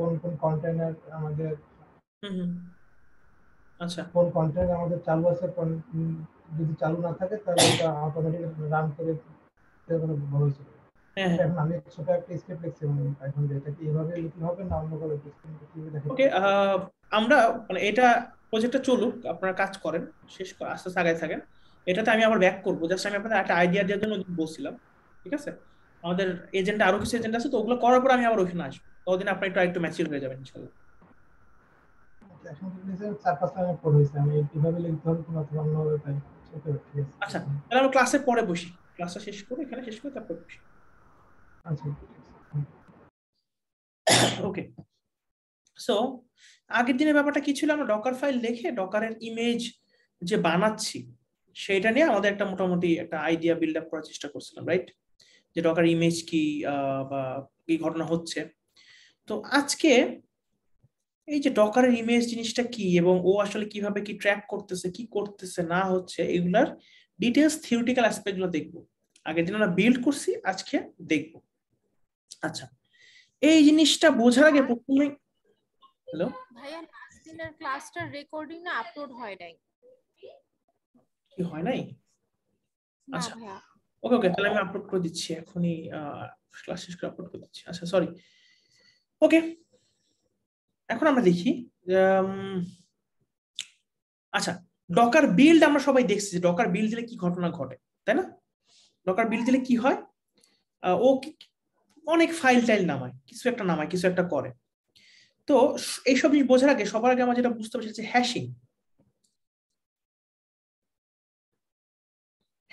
কোন কোন কন্টেনার আমাদের আচ্ছা কোন কন্টেনার আমাদের চালু আছে কোন যদি চালু না থাকে তাহলে এটা অটোমেটিক রান করে সেগুলো ভবিষ্যৎ হ্যাঁ, হ্যাঁ। এখন লিখতে হবে না আমরা মানে এটা প্রজেক্টটা চলুক আপনারা কাজ করেন শেষ করে আস্তে আস্তে আগায় থাকেন এটাতে আমি আবার ব্যাক করবো জাস্ট আমি আপনাদের একটা আইডিয়া দেওয়ার জন্য বলছিলাম ঠিক আছে আমাদের এজেন্ট আরো কিছু এজেন্ট আছে তো ওগুলো করার পর আমি আবার ওখানে আসবো ততদিন আপনি একটু একটু ম্যাচিউর হয়ে যাবেন ইনশাআল্লাহ আচ্ছা তাহলে ক্লাসে পরে বসি ক্লাসটা শেষ করে এখানে শেষ করে তারপর ওকে সো আগের দিনের ব্যাপারটা কি ছিল আমরা ডকার ফাইল লিখে ডকারের ইমেজ যে বানাচ্ছি সেটা নিয়ে আমাদের একটা মোটামুটি একটা আইডিয়া বিল্ড আপ করার চেষ্টা করছিলাম রাইট যে ডকার ইমেজ কি বা কি ঘটনা হচ্ছে তো আজকে এই যে ডকারের ইমেজ জিনিসটা কি এবং ও আসলে কিভাবে কি ট্র্যাক করতেছে কি করতেছে না হচ্ছে এগুলার ডিটেলস থিওরিটিক্যাল অ্যাসপেক্ট গুলো দেখবো আগের দিন আমরা বিল্ড করছি আজকে দেখবো আচ্ছা এই জিনিসটা বোঝার আগে প্রথমে হ্যালো ভাইয়া লাস্ট দিনের ক্লাসটার রেকর্ডিং না আপলোড হয় নাই কি হয় নাই আচ্ছা ওকে ওকে তাহলে আমি আপলোড করে দিচ্ছি এখনই ক্লাস শেষ করে আপলোড করে দিচ্ছি আচ্ছা সরি ওকে এখন আমরা দেখি আচ্ছা ডকার বিল্ড আমরা সবাই দেখছি যে ডকার বিল দিলে কি ঘটনা ঘটে তাই না ডকার বিল দিলে কি হয় ও অনেক ফাইল টাইল নামায় কিছু একটা নামায় কিছু একটা করে তো এইসব জিনিস বোঝার আগে সবার আগে আমার যেটা বুঝতে পারছি যে হ্যাশিং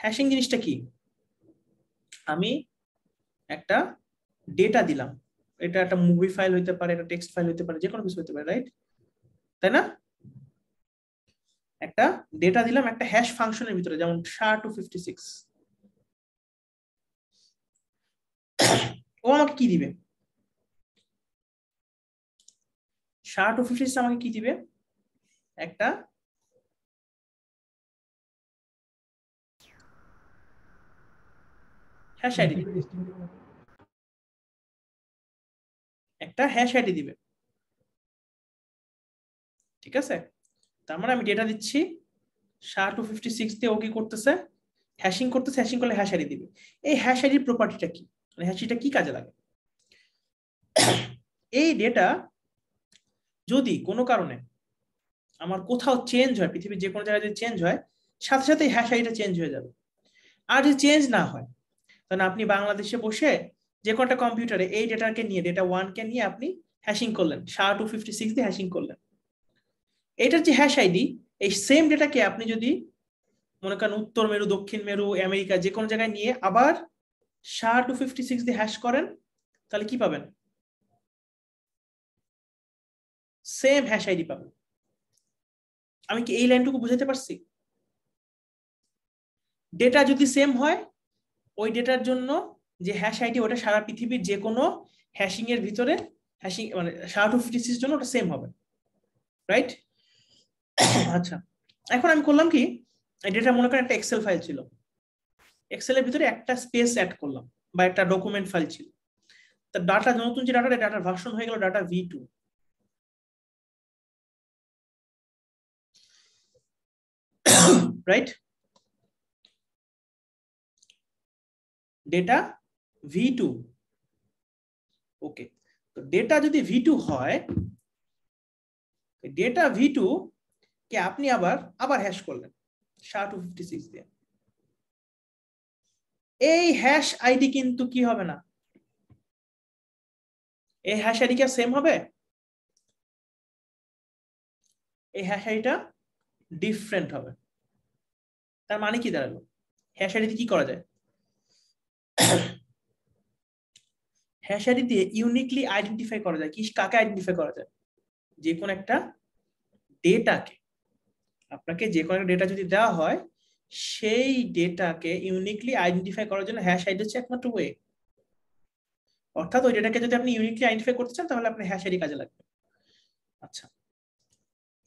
হ্যাশিং জিনিসটা কি আমি একটা ডেটা দিলাম এটা একটা মুভি ফাইল হইতে পারে এটা টেক্সট ফাইল হইতে পারে যে কোনো কিছু হইতে পারে রাইট তাই না একটা ডেটা দিলাম একটা হ্যাশ ফাংশনের ভিতরে যেমন সা টু ফিফটি সিক্স ও আমাকে কি দিবে সা টু ফিফটি সিক্স আমাকে কি দিবে একটা হ্যাশ আইডি একটা হ্যাশ আইডি দিবে ঠিক আছে তার মানে আমি ডেটা দিচ্ছি সার টু ফিফটি সিক্স দিয়ে ও কি করতেছে হ্যাশিং করতেছে হ্যাশিং করলে হ্যাশ আইডি দিবে এই হ্যাশ আইডির প্রপার্টিটা কি মানে হ্যাশিটা কি কাজে লাগে এই ডেটা যদি কোনো কারণে আমার কোথাও চেঞ্জ হয় পৃথিবীর যে কোনো জায়গায় যদি চেঞ্জ হয় সাথে সাথে হ্যাশ আইডিটা চেঞ্জ হয়ে যাবে আর যদি চেঞ্জ না হয় তাহলে আপনি বাংলাদেশে বসে যে কোনটা কম্পিউটারে এই ডেটাকে নিয়ে ডেটা ওয়ানকে নিয়ে আপনি হ্যাশিং করলেন সা টু ফিফটি সিক্স দিয়ে হ্যাশিং করলেন এটার যে হ্যাশ আইডি এই সেম ডেটাকে আপনি যদি মনে করেন উত্তর মেরু দক্ষিণ মেরু আমেরিকা যে কোনো জায়গায় নিয়ে আবার সা টু ফিফটি সিক্স দিয়ে হ্যাশ করেন তাহলে কি পাবেন সেম হ্যাশ আইডি পাবেন আমি কি এই লাইনটুকু বুঝাতে পারছি ডেটা যদি সেম হয় ওই ডেটার জন্য যে হ্যাশ আইডি ওটা সারা পৃথিবীর যে কোনো হ্যাশিং এর ভিতরে হ্যাশিং মানে সার্টোফিটিসির জন্য ওটা সেম হবে রাইট আচ্ছা এখন আমি করলাম কি ডেটা মনে করেন একটা এক্সেল ফাইল ছিল এক্সেলের ভিতরে একটা স্পেস অ্যাড করলাম বা একটা ডকুমেন্ট ফাইল ছিল তা ডাটা নতুন যে ডাটা ডাটার ভার্সন হয়ে গেল data V two right data V two okay তো ডেটা যদি ভি টু হয় ডেটা ভি টু কে আপনি আবার আবার হ্যাশ করলেন ষা টু ফিফটি সিক্স দিয়ে এই হ্যাশ আইডি কিন্তু কি হবে না এই হ্যাশ আইডি কি সেম হবে এই হ্যাশ আইডিটা ডিফারেন্ট হবে তার মানে কি দাঁড়ালো হ্যাশ আইডিতে কি করা যায় হ্যাশারি দিয়ে ইউনিকলি আইডেন্টিফাই করা যায় কি কাকে আইডেন্টিফাই করা যায় যে কোনো একটা ডেটাকে আপনাকে যে কোনো একটা ডেটা যদি দেওয়া হয় সেই ডেটাকে ইউনিকলি আইডেন্টিফাই করার জন্য হ্যাশ আইডি হচ্ছে একমাত্র ওয়ে অর্থাৎ ওই ডেটাকে যদি আপনি ইউনিকলি আইডেন্টিফাই করতে চান তাহলে আপনি হ্যাশ আইডি কাজে লাগবে আচ্ছা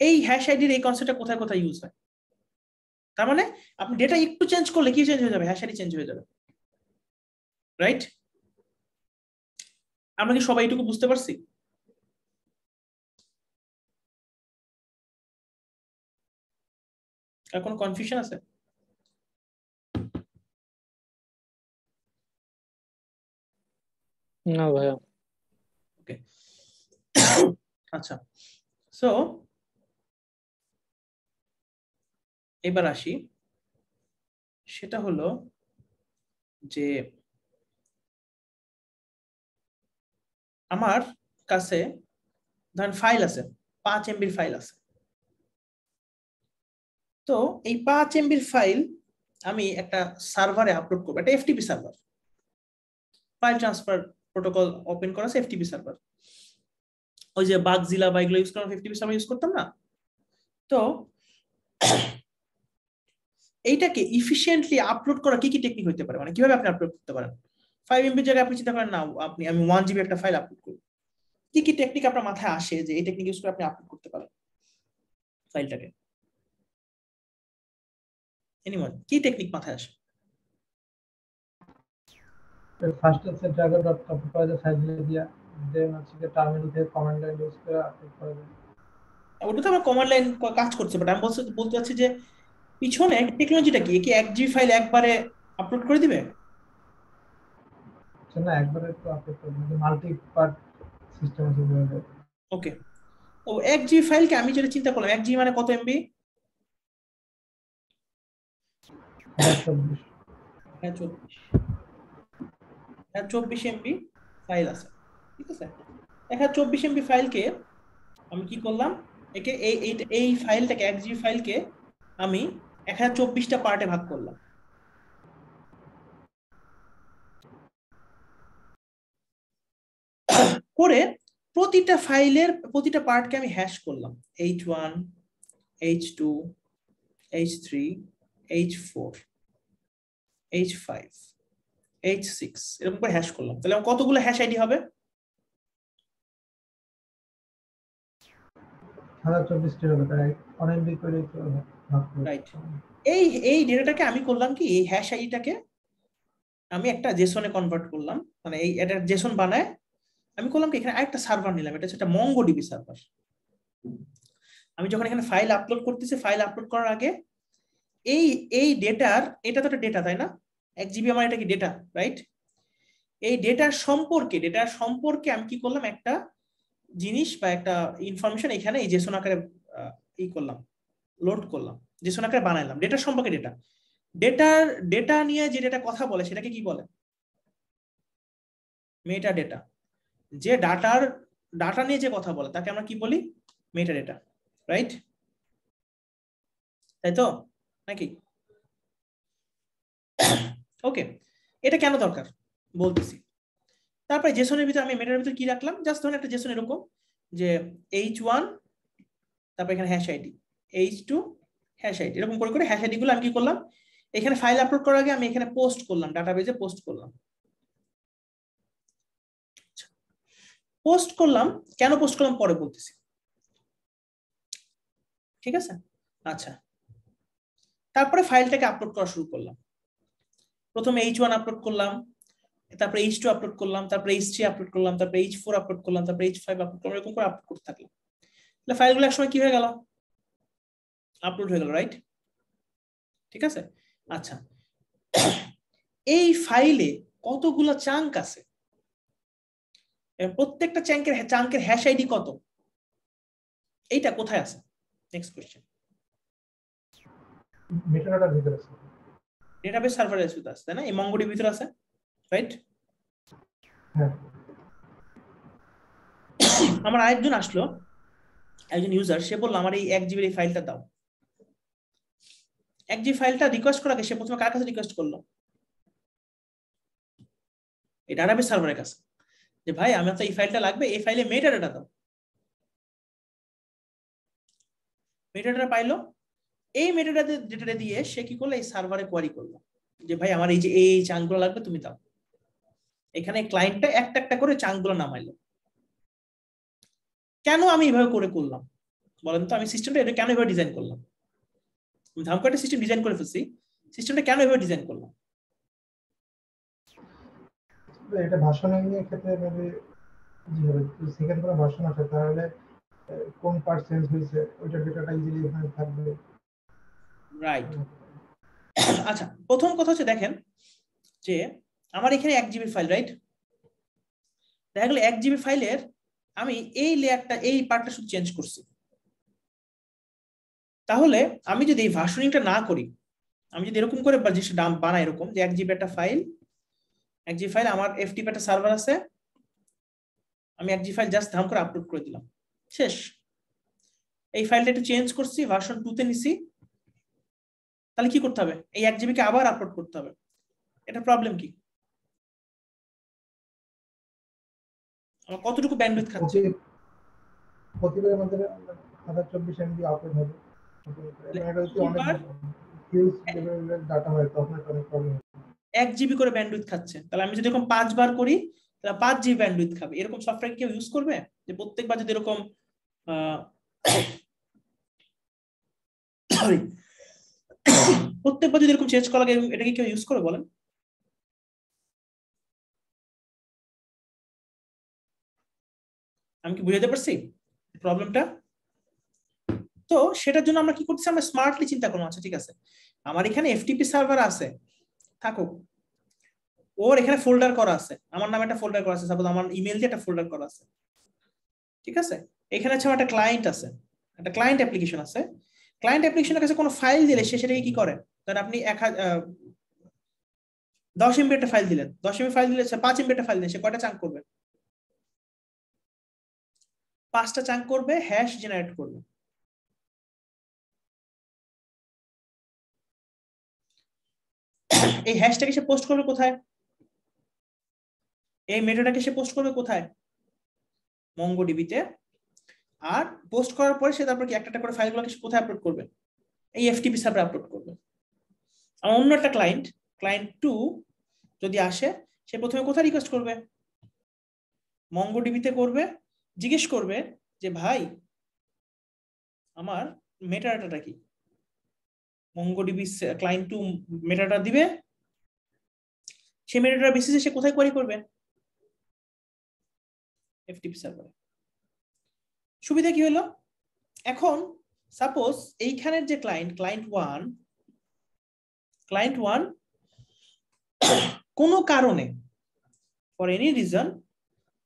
এই হ্যাশ আইডির এই কনসেপ্টটা কোথায় কোথায় ইউজ হয় তার মানে আপনি ডেটা একটু চেঞ্জ করলে কি চেঞ্জ হয়ে যাবে হ্যাশ আইডি চেঞ্জ হয়ে যাবে রাইট আমরা কি সবাই এটুকু বুঝতে পারছি আর কোনো কনফিউশন আছে না ভাইয়া ওকে আচ্ছা সো এবার আসি সেটা হলো যে আমার কাছে ধরেন ফাইল আছে পাঁচ এমবির ফাইল আছে তো এই পাঁচ এমবির ফাইল আমি একটা সার্ভারে আপলোড করবো একটা FTP server file transfer protocol open করা আছে এফটিপি সার্ভার ওই যে বাঘ বা এগুলো ইউজ করলাম এফটিপি সার্ভার ইউজ করতাম না তো এইটাকে ইফিসিয়েন্টলি আপলোড করা কি কি টেকনিক হতে পারে মানে কিভাবে আপনি আপলোড করতে পারেন ফাইভ এমবির জায়গায় আপনি চিন্তা করেন না আপনি আমি ওয়ান জিবি একটা ফাইল আপলোড করব কি কি টেকনিক আপনার মাথায় আসে যে এই টেকনিক ইউজ করে আপনি আপলোড করতে পারেন ফাইলটাকে এনিওয়ান কি টেকনিক মাথায় আসে ফার্স্ট হচ্ছে ড্রাগন ডট কপি করা যায় সাইজ দিয়া দেন হচ্ছে যে টার্মিনাল থেকে কমান্ড লাইন ইউজ করে আপলোড করা যায় ওটা তো আমার কমান্ড লাইন কাজ করছে বাট আমি বলতে বলতে চাচ্ছি যে পিছনে টেকনোলজিটা কি কি এক জিবি ফাইল একবারে আপলোড করে দিবে হচ্ছে না একবারে তো আপলোড করবেন মাল্টি পার্ট সিস্টেম আছে ওকে ও এক জি ফাইলকে আমি যেটা চিন্তা করলাম এক জি মানে কত এমবি হ্যাঁ চব্বিশ হ্যাঁ চব্বিশ এমবি হ্যাঁ, ফাইল আছে ঠিক আছে এক চব্বিশ এমবি ফাইলকে আমি কি করলাম একে এই এই ফাইলটাকে এক জি ফাইলকে আমি এক চব্বিশটা পার্টে ভাগ করলাম করে প্রতিটা ফাইলের প্রতিটা পার্টকে আমি হ্যাশ করলাম H one H two H three H four H five H six এরকম করে হ্যাশ করলাম তাহলে আমার কতগুলো হ্যাশ আইডি হবে এই এই ডেটাটাকে আমি করলাম কি এই হ্যাশ আইডিটাকে আমি একটা জেসনে কনভার্ট করলাম মানে এই এটা জেসন বানায় আমি করলাম কি এখানে আরেকটা সার্ভার নিলাম এটা হচ্ছে মঙ্গো ডিবি সার্ভার আমি যখন এখানে ফাইল আপলোড করতেছি ফাইল আপলোড করার আগে এই এই ডেটার এটা তো একটা ডেটা তাই না এক জিবি আমার এটা কি ডেটা রাইট এই ডেটার সম্পর্কে ডেটার সম্পর্কে আমি কি করলাম একটা জিনিস বা একটা ইনফরমেশন এখানে এই জেসন আকারে ই করলাম লোড করলাম জেসন আকারে বানাইলাম ডেটার সম্পর্কে ডেটা ডেটার ডেটা নিয়ে যে ডেটা কথা বলে সেটাকে কি বলে মেটা ডেটা যে ডাটার ডাটা নিয়ে যে কথা বলে তাকে আমরা কি বলি মেটা ডেটা রাইট তাই তো নাকি ওকে এটা কেন দরকার বলতেছি তারপরে জেসনের ভিতরে আমি মেটার ভিতরে কি রাখলাম জাস্ট ধরুন একটা জেসন এরকম যে এইচ ওয়ান তারপর এখানে hash ID H two hash ID এরকম করে করে হ্যাশ আইডি গুলো আমি কি করলাম এখানে ফাইল আপলোড করার আগে আমি এখানে পোস্ট করলাম ডাটাবেজে পোস্ট করলাম পোস্ট করলাম কেন পোস্ট করলাম পরে বলতেছি ঠিক আছে আচ্ছা তারপরে ফাইলটাকে আপলোড করা শুরু করলাম প্রথমে এইচ ওয়ান আপলোড করলাম তারপরে এইচ টু আপলোড করলাম তারপরে এইচ থ্রি আপলোড করলাম তারপরে এইচ ফোর আপলোড করলাম তারপরে এইচ ফাইভ আপলোড করলাম এরকম করে আপলোড করতে থাকলাম তাহলে ফাইলগুলো একসময় কি হয়ে গেল আপলোড হয়ে গেল রাইট ঠিক আছে আচ্ছা এই ফাইলে কতগুলো চাঙ্ক আছে প্রত্যেকটা চ্যাংকের চাঙ্কের হ্যাশ আইডি কত এইটা কোথায় আছে নেক্সট কোয়েশ্চেন ডেটাবেস সার্ভারে শুধু আছে তাই না এই মঙ্গোডি ভিতর আছে রাইট হ্যাঁ আমার আরেকজন আসলো একজন ইউজার সে বললো আমার এই এক জিবির এই ফাইলটা দাও এক জিবি ফাইলটা রিকোয়েস্ট করাকে সে প্রথমে কার কাছে রিকোয়েস্ট করলো এই ডাটাবেস সার্ভারের কাছে যে ভাই আমার তো এই ফাইলটা লাগবে এই ফাইলে মেটাডাটা দাও মেটাডাটা পাইলো এই মেটাডাটা ডেটাটা দিয়ে সে কি করলো এই সার্ভারে কোয়ারি করলো যে ভাই আমার এই যে এই চাঙ্গুলো লাগবে তুমি দাও এখানে ক্লায়েন্টটা একটা একটা করে চাঙ্গুলো নামাইলো কেন আমি এভাবে করে করলাম বলেন তো আমি সিস্টেমটা এটা কেন এভাবে ডিজাইন করলাম আমি ধামকাটা সিস্টেম ডিজাইন করে ফেলছি সিস্টেমটা কেন এভাবে ডিজাইন করলাম এটা ভাষণ নিয়ে ক্ষেত্রে মেবি যেভাবে সেখানে কোনো ভাষণ আছে তাহলে কোন পার্ট চেঞ্জ হয়েছে ওইটা ডেটাটা ইজিলি এখানে থাকবে রাইট আচ্ছা প্রথম কথা হচ্ছে দেখেন যে আমার এখানে এক জিবি ফাইল রাইট দেখা গেল এক জিবি ফাইলের আমি এই লেয়ারটা এই পার্টটা শুধু চেঞ্জ করছি তাহলে আমি যদি এই ভার্সনিংটা না করি আমি যদি এরকম করে জিনিসটা দাম বানাই এরকম যে এক জিবি একটা ফাইল একজি ফাইল আমার এফটিপি একটা সার্ভার আছে আমি একজি ফাইল জাস্ট ধাম করে আপলোড করে দিলাম শেষ এই ফাইলটা একটু চেঞ্জ করছি ভার্সন টুতে নিছি তাহলে কি করতে হবে এই এক জিবিকে আবার আপলোড করতে হবে এটা প্রবলেম কি আমার কতটুকু ব্যান্ডউইথ খাচ্ছে প্রতিবার আমাদের 1024 এমবি আপলোড হবে এটা হচ্ছে অনেক ডাটা হয় তখন অনেক প্রবলেম এক জিবি করে ব্যান্ডউইথ খাচ্ছে তাহলে আমি যদি এরকম পাঁচবার করি তাহলে পাঁচ জিবি ব্যান্ডউইথ খাবে এরকম সফটওয়্যার কেউ ইউজ করবে যে প্রত্যেকবার যদি এরকম প্রত্যেকবার যদি এরকম চেঞ্জ করা লাগে এটা কি কেউ ইউজ করে বলেন আমি কি বুঝাতে পারছি প্রবলেমটা তো সেটার জন্য আমরা কি করছি আমরা স্মার্টলি চিন্তা করলাম আচ্ছা ঠিক আছে আমার এখানে এফটিপি সার্ভার আছে থাকুক ওর এখানে ফোল্ডার করা আছে আমার নামে একটা ফোল্ডার করা আছে সাপোজ আমার ইমেল দিয়ে একটা ফোল্ডার করা আছে ঠিক আছে এখানে আছে একটা ক্লায়েন্ট আছে একটা ক্লায়েন্ট অ্যাপ্লিকেশন আছে ক্লায়েন্ট অ্যাপ্লিকেশনের কাছে কোনো ফাইল দিলে সে সেটাকে কি করে ধরেন আপনি এক দশ এমবি একটা ফাইল দিলেন দশ এমবি ফাইল দিলে পাঁচ এমবি একটা ফাইল দিলে সে কয়টা চাঙ্ক করবে পাঁচটা চাঙ্ক করবে হ্যাশ জেনারেট করবে এই হ্যাশট্যাগে সে পোস্ট করবে কোথায় এই মেটাটাকে সে পোস্ট করবে কোথায় মঙ্গো ডিবিতে আর পোস্ট করার পরে সে তারপর কি একটা করে ফাইলগুলোকে সে কোথায় আপলোড করবে এই এফটিপি সার্ভারে আপলোড করবে আর অন্য একটা ক্লায়েন্ট ক্লায়েন্ট টু যদি আসে সে প্রথমে কোথায় রিকোয়েস্ট করবে মঙ্গো ডিবিতে করবে জিজ্ঞেস করবে যে ভাই আমার মেটাডাটা কি মঙ্গোডিবি ক্লায়েন্ট টু মেটাটা দিবে সে মেটাটার বেসিসে সে কোথায় কোয়ারি করবে এফটিপি সার্ভারে সুবিধা কি হলো এখন সাপোজ এইখানের যে client client one client one কোনো কারণে ফর এনি রিজন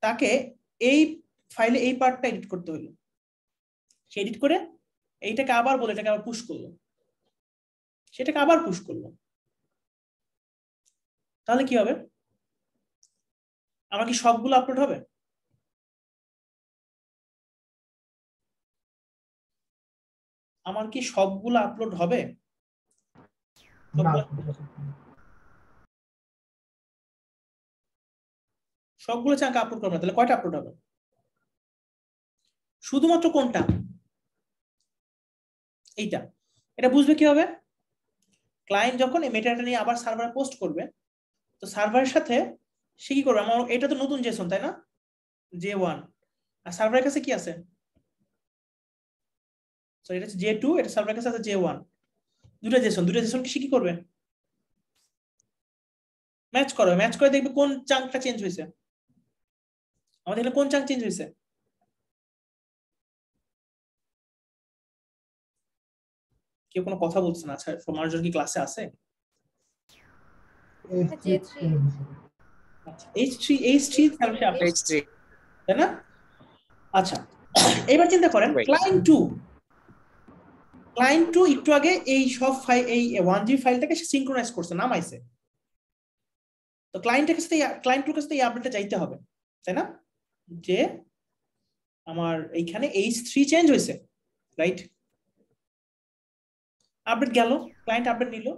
তাকে এই ফাইলে এই পার্টটা এডিট করতে হলো সে এডিট করে এইটাকে আবার বলে এটাকে আবার পুশ করলো সেটাকে আবার পুশ করলো তাহলে কি হবে আমার কি সবগুলো আপলোড হবে আমার কি সবগুলো আপলোড হবে সবগুলো চাঙ্কা আপলোড করবে তাহলে কয়টা আপলোড হবে শুধুমাত্র কোনটা এইটা এটা বুঝবে কি হবে ক্লায়েন্ট যখন এই মেটাটা নিয়ে আবার সার্ভারে পোস্ট করবে তো সার্ভারের সাথে সে কি করবে আমার এটা তো নতুন জেসন তাই না জে ওয়ান আর সার্ভারের কাছে কি আছে সরি এটা জে টু এটা সার্ভারের কাছে আছে জে ওয়ান দুটা জেসন দুটা কি সে কি করবে ম্যাচ করো ম্যাচ করে দেখবে কোন চাঙ্কটা চেঞ্জ হয়েছে আমাদের এখানে কোন চাঙ্ক চেঞ্জ হয়েছে কেউ কোনো কথা বলছে না আচ্ছা সমার্জন কি ক্লাসে আছে আচ্ছা, আচ্ছা এবার চিন্তা করেন ক্লায়েন্ট টু ক্লায়েন্ট টু একটু আগে এই সব ফাইল এই ওয়ান জি ফাইলটাকে সে সিঙ্ক্রোনাইজ করছে নামাইছে তো ক্লায়েন্টের কাছে ক্লায়েন্ট টুর কাছে এই আপডেটটা চাইতে হবে তাই না যে আমার এইখানে এইচ থ্রি চেঞ্জ হয়েছে রাইট আপডেট গেল ক্লায়েন্ট আপডেট নিল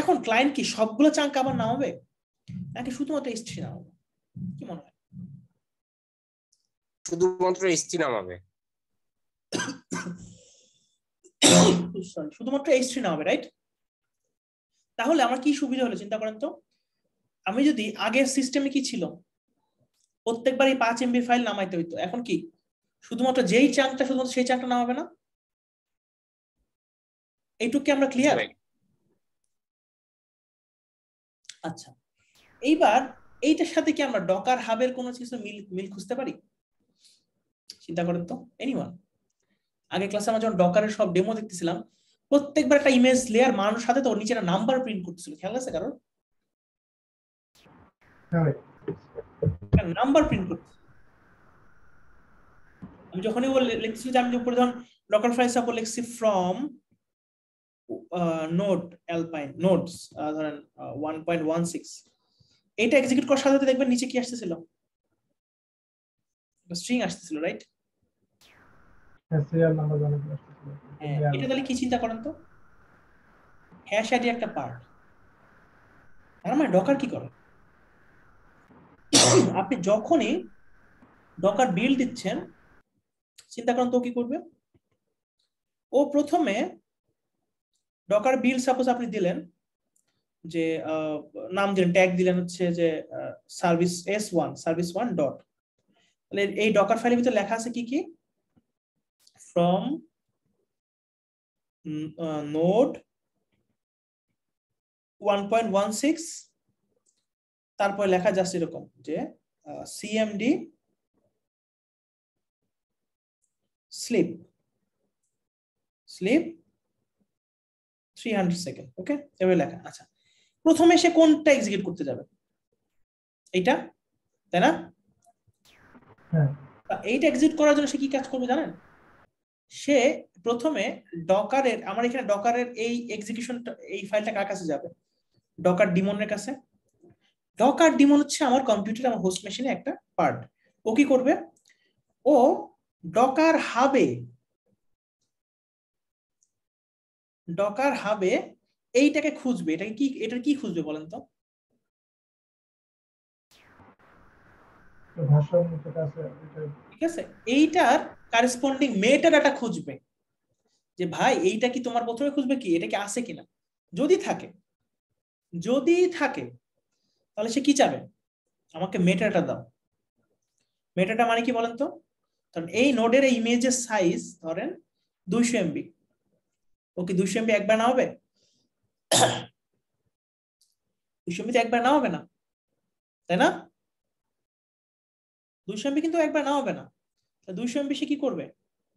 এখন ক্লায়েন্ট কি সবগুলো চাঙ্ক আবার নামাবে নাকি শুধুমাত্র হিস্ট্রি নামাবে কি মনে হয় শুধুমাত্র হিস্ট্রি নামাবে শুধুমাত্র হিস্ট্রি নামাবে রাইট তাহলে আমার কি সুবিধা হলো চিন্তা করেন তো আমি যদি আগের সিস্টেমে কি ছিল প্রত্যেকবার এই পাঁচ এমবি ফাইল নামাইতে হইতো এখন কি শুধুমাত্র যেই চাঙ্কটা শুধুমাত্র সেই চাঙ্কটা নামাবে না এইটুকু আমরা ক্লিয়ার আচ্ছা এইবার এইটার সাথে কি আমরা ডকার হাবের কোনো কিছু মিল মিল খুঁজতে পারি চিন্তা করেন তো এনিওয়ান আগে ক্লাসে আমরা যখন ডকারের সব ডেমো দেখতেছিলাম প্রত্যেকবার একটা ইমেজ লেয়ার মানুষ সাথে তো নিচে একটা নাম্বার প্রিন্ট করতেছিল খেয়াল আছে কারণ নাম্বার প্রিন্ট করতে আমি যখনই লিখছি যে আমি উপরে ধরুন ডকার ফাইল সাপোজ লিখছি ফ্রম নোট অ্যালপাইন নোটস ধরেন ওয়ান পয়েন্ট ওয়ান সিক্স এটা এক্সিকিউট করার সাথে সাথে দেখবেন নিচে কি আসতেছিল স্ট্রিং আসতেছিল রাইট হ্যাঁ, হ্যাঁ, এটা তাহলে কি চিন্তা করেন তো হ্যাশ আইডি একটা পার্ট তার মানে ডকার কি করে আপনি যখনই ডকার বিল দিচ্ছেন চিন্তা করেন তো কি করবে ও প্রথমে ডকার বিল সাপোজ আপনি দিলেন যে নাম দিলেন ট্যাগ দিলেন হচ্ছে যে service S one service one dot তাহলে এই ডকার ফাইলের ভিতরে লেখা আছে কি কি from node one point one six তারপরে লেখা জাস্ট এরকম যে CMD sleep sleep three hundred second okay এভাবে লেখা আচ্ছা প্রথমে সে কোনটা এক্সিকিউট করতে যাবে এইটা তাই না হ্যাঁ। এইটা এক্সিট করার জন্য সে কি কাজ করবে জানেন সে প্রথমে ডকারের আমার এখানে ডকারের এই এক্সিকিউশন এই ফাইলটা কার কাছে যাবে ডকার ডিমনের কাছে ডকার ডিমন হচ্ছে আমার কম্পিউটার আমার হোস্ট মেশিনে একটা পার্ট ও কি করবে ও ডকার হাবে ডকার হাবে এইটাকে খুঁজবে এটাকে কি এটার কি খুঁজবে বলেন তো ঠিক আছে এইটার কারেসপন্ডিং মেটা ডাটা খুঁজবে যে ভাই এইটা কি তোমার প্রথমে খুঁজবে কি এটা কি আছে কিনা যদি থাকে যদি থাকে তাহলে সে কি চাবে আমাকে মেটাটা দাও মেটাটা মানে কি বলেন তো কারণ এই নোডের এই ইমেজের সাইজ ধরেন দুইশো এমবি ও কি দুইশো এমবি একবার না হবে দুইশো এমবি একবার না হবে না তাই না দুইশো এমবি কিন্তু একবার না হবে না দুইশো এমবি সে কি করবে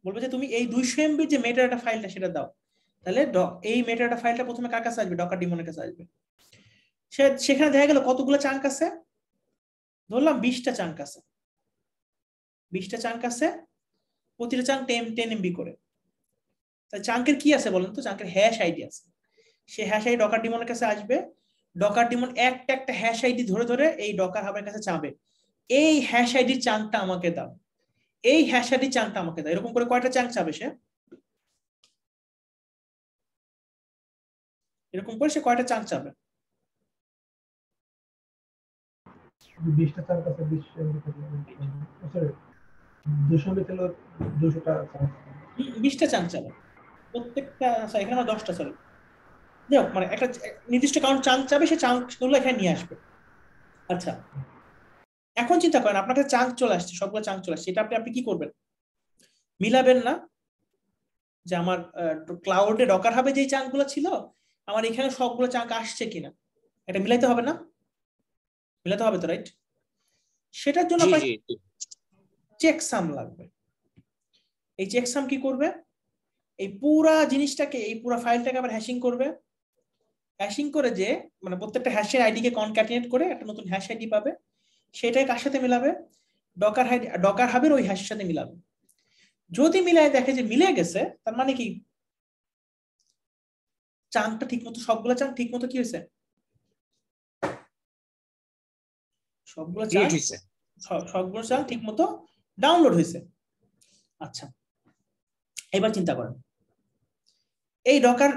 বলবে যে তুমি এই দুইশো এমবি যে মেটাডাটা ফাইলটা সেটা দাও তাহলে এই মেটাডাটা ফাইলটা প্রথমে কার কাছে আসবে ডকার ডিমনের কাছে আসবে সে সেখানে দেখা গেল কতগুলো চাঙ্ক আছে ধরলাম বিশটা চাঙ্ক আছে বিশটা চাঙ্ক আছে প্রতিটা চাঙ্ক টেন টেন এমবি করে তাহলে চাঙ্কের কি আছে বলেন তো চাঙ্কের হ্যাশ আইডি আছে সে হ্যাশ আইডি ডকার ডিমনের কাছে আসবে ডকার ডিমন একটা একটা হ্যাশ আইডি ধরে ধরে এই ডকার হাবের কাছে চাবে এই হ্যাশ আইডি চাঙ্কটা আমাকে দাও এই হ্যাশ আইডি চাঙ্কটা আমাকে দাও এরকম করে কয়টা চাঙ্ক চাবে সে এরকম করে সে কয়টা চাঙ্ক চাবে বিশটা চাঙ্ক চাবে প্রত্যেকটা আচ্ছা এখানে দশটা সরি যাই হোক মানে একটা নির্দিষ্ট কাউন্ট চাঙ্ক চাবে সে চাঙ্কগুলো এখানে নিয়ে আসবে আচ্ছা এখন চিন্তা করেন আপনার কাছে চাঙ্ক চলে আসছে সবগুলো চাঙ্ক চলে আসছে এটা আপনি আপনি কি করবেন মিলাবেন না যে আমার ক্লাউডে ডকার হবে যে চাঙ্কগুলো ছিল আমার এখানে সবগুলো চাঙ্ক আসছে কিনা এটা মিলাইতে হবে না মিলাতে হবে তো রাইট সেটার জন্য চেক সাম লাগবে এই চেক সাম কি করবে এই পুরা জিনিসটাকে এই পুরা ফাইলটাকে আবার হ্যাশিং করবে হ্যাশিং করে যে মানে প্রত্যেকটা হ্যাশের আইডিকে কনক্যাটিনেট করে একটা নতুন হ্যাশ আইডি পাবে সেটাই কার সাথে মিলাবে ডকার হাইড ডকার হাবের ওই হ্যাশের সাথে মিলাবে যদি মিলায় দেখে যে মিলে গেছে তার মানে কি চাঙ্কটা ঠিক মতো সবগুলো চাঙ্ক ঠিক মতো কি হয়েছে সবগুলো সবগুলো চাঙ্ক ঠিক মতো ডাউনলোড হয়েছে আচ্ছা এবার চিন্তা করেন এই ডকার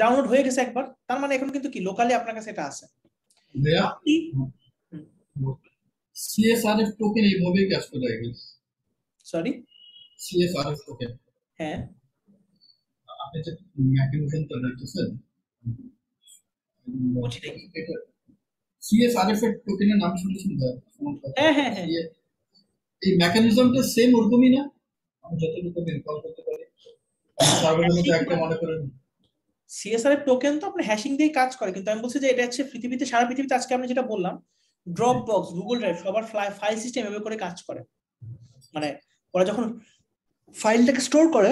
ডাউনলোড হয়ে গেছে একবার তার মানে এখন কিন্তু কি লোকালি আপনার কাছে এটা আছে সিএসআরএফ টোকেন এইভাবেই কাজ করে I guess sorry CSRF token হ্যাঁ আপনি যে মেকানিজম তৈরি করতেছেন সিএসআরএফ এর টোকেনের নাম শুনেছেন হ্যাঁ হ্যাঁ হ্যাঁ এই মেকানিজমটা সেম ওরকমই না আমি যতটুকু ইনভলভ করতে পারি সার্ভারের মধ্যে একটা মনে করেন সিএসআর এর টোকেন তো আপনার হ্যাশিং দিয়ে কাজ করে কিন্তু আমি বলছি যে এটা হচ্ছে পৃথিবীতে সারা পৃথিবীতে আজকে আমি যেটা বললাম ড্রপ বক্স গুগল ড্রাইভ সবার ফাইল সিস্টেম এভাবে করে কাজ করে মানে ওরা যখন ফাইলটাকে স্টোর করে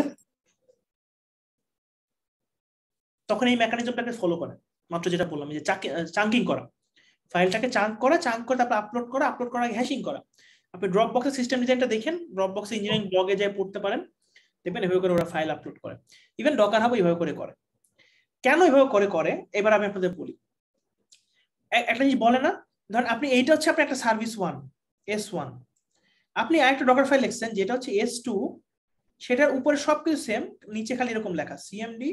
তখন এই মেকানিজমটাকে ফলো করে মাত্র যেটা বললাম যে চাঙ্কিং করা ফাইলটাকে চাঙ্ক করা চাঙ্ক করে তারপর আপলোড করা আপলোড করা হ্যাশিং করা আপনি ড্রপ বক্সের সিস্টেম ডিজাইনটা দেখেন ড্রপ বক্স ইঞ্জিনিয়ারিং ব্লগে যায় পড়তে পারেন দেখবেন এভাবে করে ওরা ফাইল আপলোড করে ইভেন ডকার হাব এইভাবে করে করে কেন এভাবে করে করে এবার আমি আপনাদের বলি একটা জিনিস বলে না ধরেন আপনি এইটা হচ্ছে আপনার একটা সার্ভিস ওয়ান এস ওয়ান আপনি আরেকটা ডকার ফাইল লিখছেন যেটা হচ্ছে এস টু সেটার উপরে সবকিছু সেম নিচে খালি এরকম লেখা সিএমডি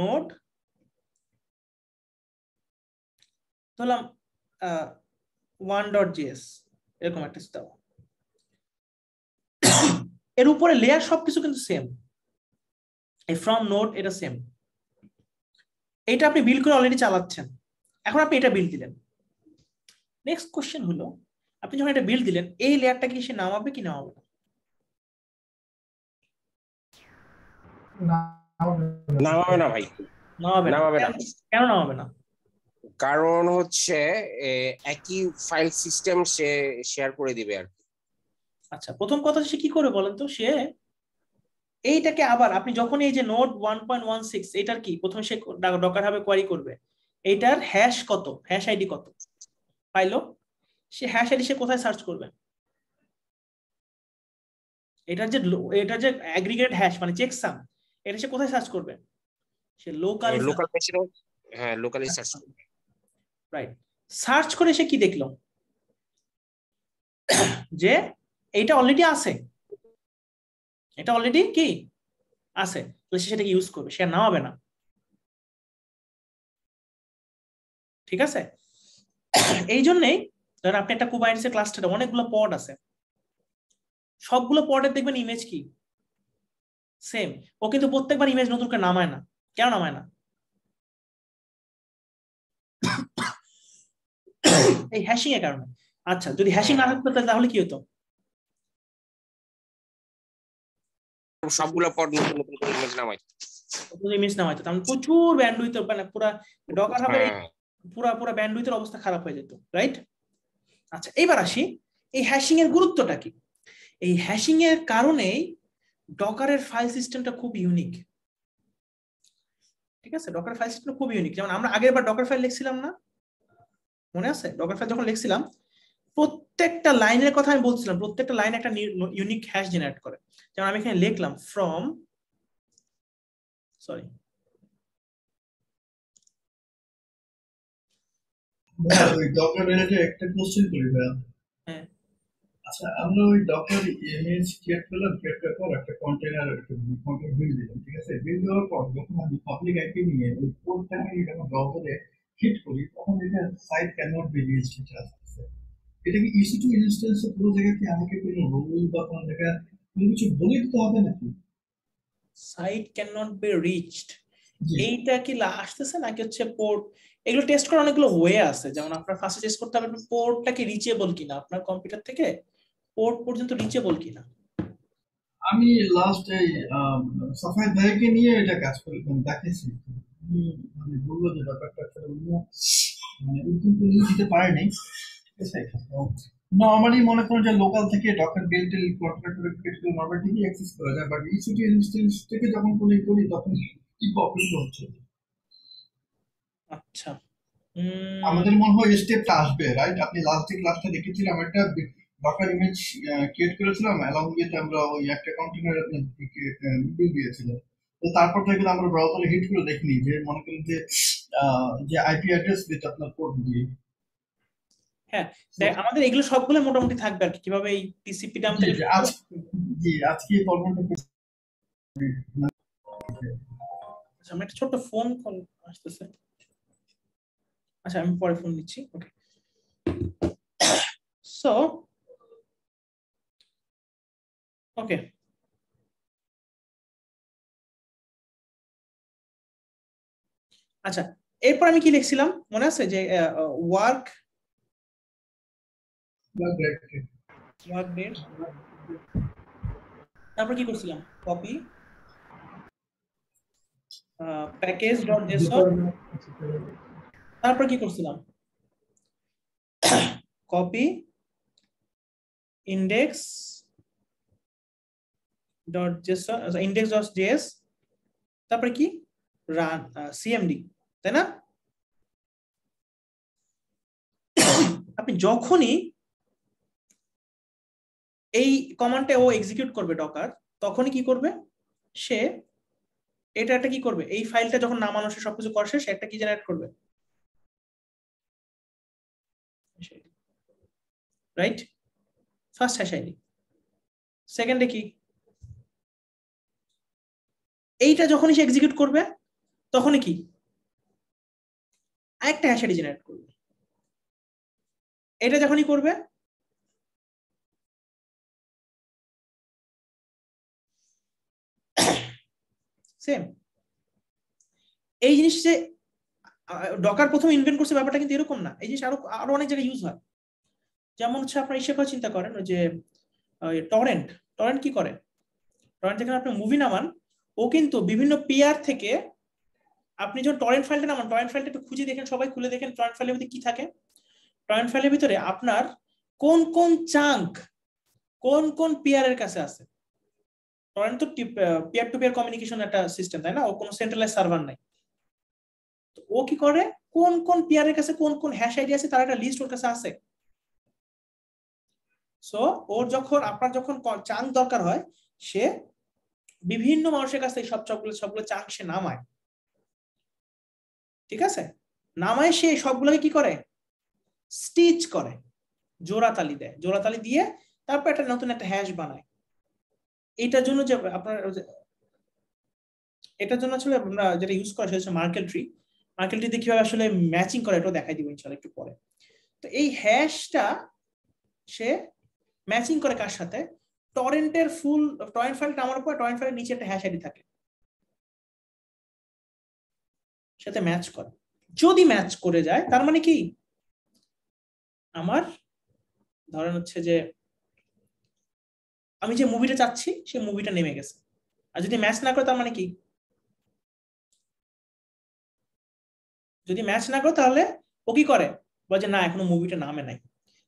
নোট ধরলাম ওয়ান ডট জিএস এরকম একটা দাও এর উপরে লেয়ার সবকিছু কিন্তু সেম এই ফ্রম নোট এটা সেম এটা আপনি বিল করে অলরেডি চালাচ্ছেন এখন আপনি এটা বিল দিলেন নেক্সট কোশ্চেন হলো আপনি যখন এটা বিল দিলেন এই লেয়ারটা কি সে নামাবে কি নামাবে না নামাবে না ভাই নামাবে নামাবে না কেন নামাবে না কারণ হচ্ছে একই ফাইল সিস্টেম সে শেয়ার করে দিবে আর আচ্ছা প্রথম কথা সে কি করে বলেন তো সে এইটাকে আবার আপনি যখন এই যে node one point one six এটার কি প্রথমে সে ডকার হবে কোয়ারি করবে এইটার হ্যাশ কত হ্যাশ আইডি কত পাইলো সে হ্যাশ আইডি সে কোথায় সার্চ করবে এটার যে এটার যে অ্যাগ্রিগেট হ্যাশ মানে চেকসাম এটা সে কোথায় সার্চ করবে সে লোকাল লোকাল মেশিনে হ্যাঁ লোকালি সার্চ করবে রাইট সার্চ করে সে কি দেখলো যে এটা অলরেডি আছে এটা অলরেডি কি আছে তো সে সেটাকে ইউজ করবে সে নামাবে না ঠিক আছে এই জন্যেই ধরেন আপনি একটা কুবাইন্সের ক্লাস্টার ক্লাস্টারে অনেকগুলো পড আছে সবগুলো পডের দেখবেন ইমেজ কি সেম ও কিন্তু প্রত্যেকবার ইমেজ নতুন করে নামায় না কেন নামায় না এই হ্যাশিং এর কারণে আচ্ছা যদি হ্যাশিং না থাকতো তাহলে কি হতো সবগুলো পদ নতুন নতুন করে ইমেজ নামাই ইমেজ নামাই তো মানে প্রচুর মানে পুরো ডকার হবে হ্যাঁ। পুরো পুরো অবস্থা খারাপ হয়ে যেত রাইট আচ্ছা এবার আসি এই হ্যাশিং এর গুরুত্বটা কি এই হ্যাশিং এর কারণেই ডকারের ফাইল সিস্টেমটা খুব ইউনিক ঠিক আছে ডকার ফাইল সিস্টেম খুব ইউনিক যেমন আমরা আগের বার ডকার ফাইল লিখছিলাম না মনে আছে ডকার ফাইল যখন লিখছিলাম প্রত্যেকটা লাইনের কথা আমি বলছিলাম প্রত্যেকটা লাইন একটা ইউনিক হ্যাশ জেনারেট করে যেমন আমি এখানে লিখলাম ফ্রম হ্যাঁ, সরি হ্যাঁ আচ্ছা আমরা ওই ডক্টর করলাম পর একটা কন্টেনার দিলাম ঠিক আছে দেওয়ার পর যখন আমি নিয়ে যখন হিট করি তখন এটা কি ইসি টু ইনস্টেন্সে কোনো জায়গা কি আমাকে কোনো রুল বা কোনো জায়গা কোনো কিছু বলে দিতে হবে নাকি site can not be reached এইটা কি আসতেছে নাকি হচ্ছে পোর্ট এগুলো টেস্ট করার অনেকগুলো হয়ে আছে যেমন আপনার ফার্স্টে টেস্ট করতে হবে পোর্টটা কি রিচেবল কিনা আপনার কম্পিউটার থেকে পোর্ট পর্যন্ত রিচেবল কিনা আমি লাস্ট এই সাফাই ভাইকে নিয়ে এটা কাজ করেছিলাম দেখেছি মানে বললো যে ব্যাপারটা মানে উদ্যোগ দিতে পারে নাই ঠিক নর্মালি মনে করো যে লোকাল থেকে doctor bill till contractor normal থেকে অ্যাক্সেস করা যায় বাট ইসিটি ইনস্টেন্স থেকে যখন কোনো করি তখন কি প্রবলেম হচ্ছে আচ্ছা আমাদের মনে হয় স্টেপটা আসবে রাইট আপনি লাস্ট যে লাস্টে দেখেছিলাম একটা ডকার ইমেজ ক্রিয়েট করেছিলাম অ্যালং উইথ আমরা ওই একটা কন্টেনার বিল দিয়েছিলাম তো তারপর থেকে আমরা ব্রাউজারে হিট করে দেখিনি যে মনে করেন যে যে আইপি অ্যাড্রেস দিতে আপনার কোড দিয়ে হ্যাঁ আমাদের এগুলো সবগুলো মোটামুটি থাকবে আর কি কিভাবে এই টিসিপিটা আমাদের আজকে আচ্ছা, আমার একটা ছোট্ট ফোন কল আসতেছে আচ্ছা আমি পরে ফোন নিচ্ছি ওকে সো ওকে আচ্ছা এরপর আমি কি লিখছিলাম মনে আছে যে work black can one name তারপর কি করছিলাম কপি প্যাকেজ ডট জসা তারপর কি করছিলাম copy index dot JS index dot JS তারপর কি রান সিএমডি তাই না আপনি যখনই এই কমান্ডটা ও এক্সিকিউট করবে ডকার তখনই কি করবে সে এটা একটা কি করবে এই ফাইলটা যখন নামানো সে সবকিছু করছে সে একটা কি জেনারেট করবে রাইট ফার্স্ট হ্যাশ আইডি সেকেন্ডে কি এইটা যখনই সে এক্সিকিউট করবে তখনই কি একটা হ্যাশ আইডি জেনারেট করবে এটা যখনই করবে সেম এই জিনিস যে ডকার প্রথম ইনভেন্ট করছে ব্যাপারটা কিন্তু এরকম না এই জিনিস আরো আরো অনেক জায়গায় ইউজ হয় যেমন হচ্ছে আপনার ইসে চিন্তা করেন যে টরেন্ট টরেন্ট কি করে টরেন্ট যেখানে আপনি মুভি নামান ও কিন্তু বিভিন্ন পিয়ার থেকে আপনি যখন টরেন্ট ফাইলটা নামান টরেন্ট ফাইলটা একটু খুঁজে দেখেন সবাই খুলে দেখেন টরেন্ট ফাইলের ভিতরে কি থাকে টরেন্ট ফাইলের ভিতরে আপনার কোন কোন চাঙ্ক কোন কোন পিয়ারের কাছে আছে টরেন্ট তো পিয়ার টু পিয়ার কমিউনিকেশন একটা সিস্টেম তাই না ও কোনো সেন্ট্রালাইজ সার্ভার নাই ও কি করে কোন কোন পিয়ারের কাছে কোন কোন হ্যাশ আইডি আছে তার একটা লিস্ট ওর কাছে আছে সো ওর যখন আপনার যখন চাং দরকার হয় সে বিভিন্ন মানুষের কাছে সব চকগুলো সবগুলো চাং সে নামায় ঠিক আছে নামায় সে সবগুলোকে কি করে স্টিচ করে জোড়াতালি দেয় জোড়াতালি দিয়ে তারপর একটা নতুন একটা হ্যাশ বানায় এটার জন্য যে আপনার এটার জন্য আসলে আমরা যেটা ইউজ করা সেটা হচ্ছে মার্কেল ট্রি মার্কেল ট্রিতে কিভাবে আসলে ম্যাচিং করে এটাও দেখাই দিব ইনশাল একটু পরে তো এই হ্যাশটা সে ম্যাচিং করে কার সাথে টরেন্টের ফুল টরেন্ট ফাইলটা আমার উপর টরেন্ট ফাইলের নিচে একটা হ্যাশ আইডি থাকে সাথে ম্যাচ করে যদি ম্যাচ করে যায় তার মানে কি আমার ধরেন হচ্ছে যে আমি যে মুভিটা চাচ্ছি সেই মুভিটা নেমে গেছে আর যদি ম্যাচ না করে তার মানে কি যদি ম্যাচ না করে তাহলে ও কি করে বলে যে না এখনো মুভিটা নামে নাই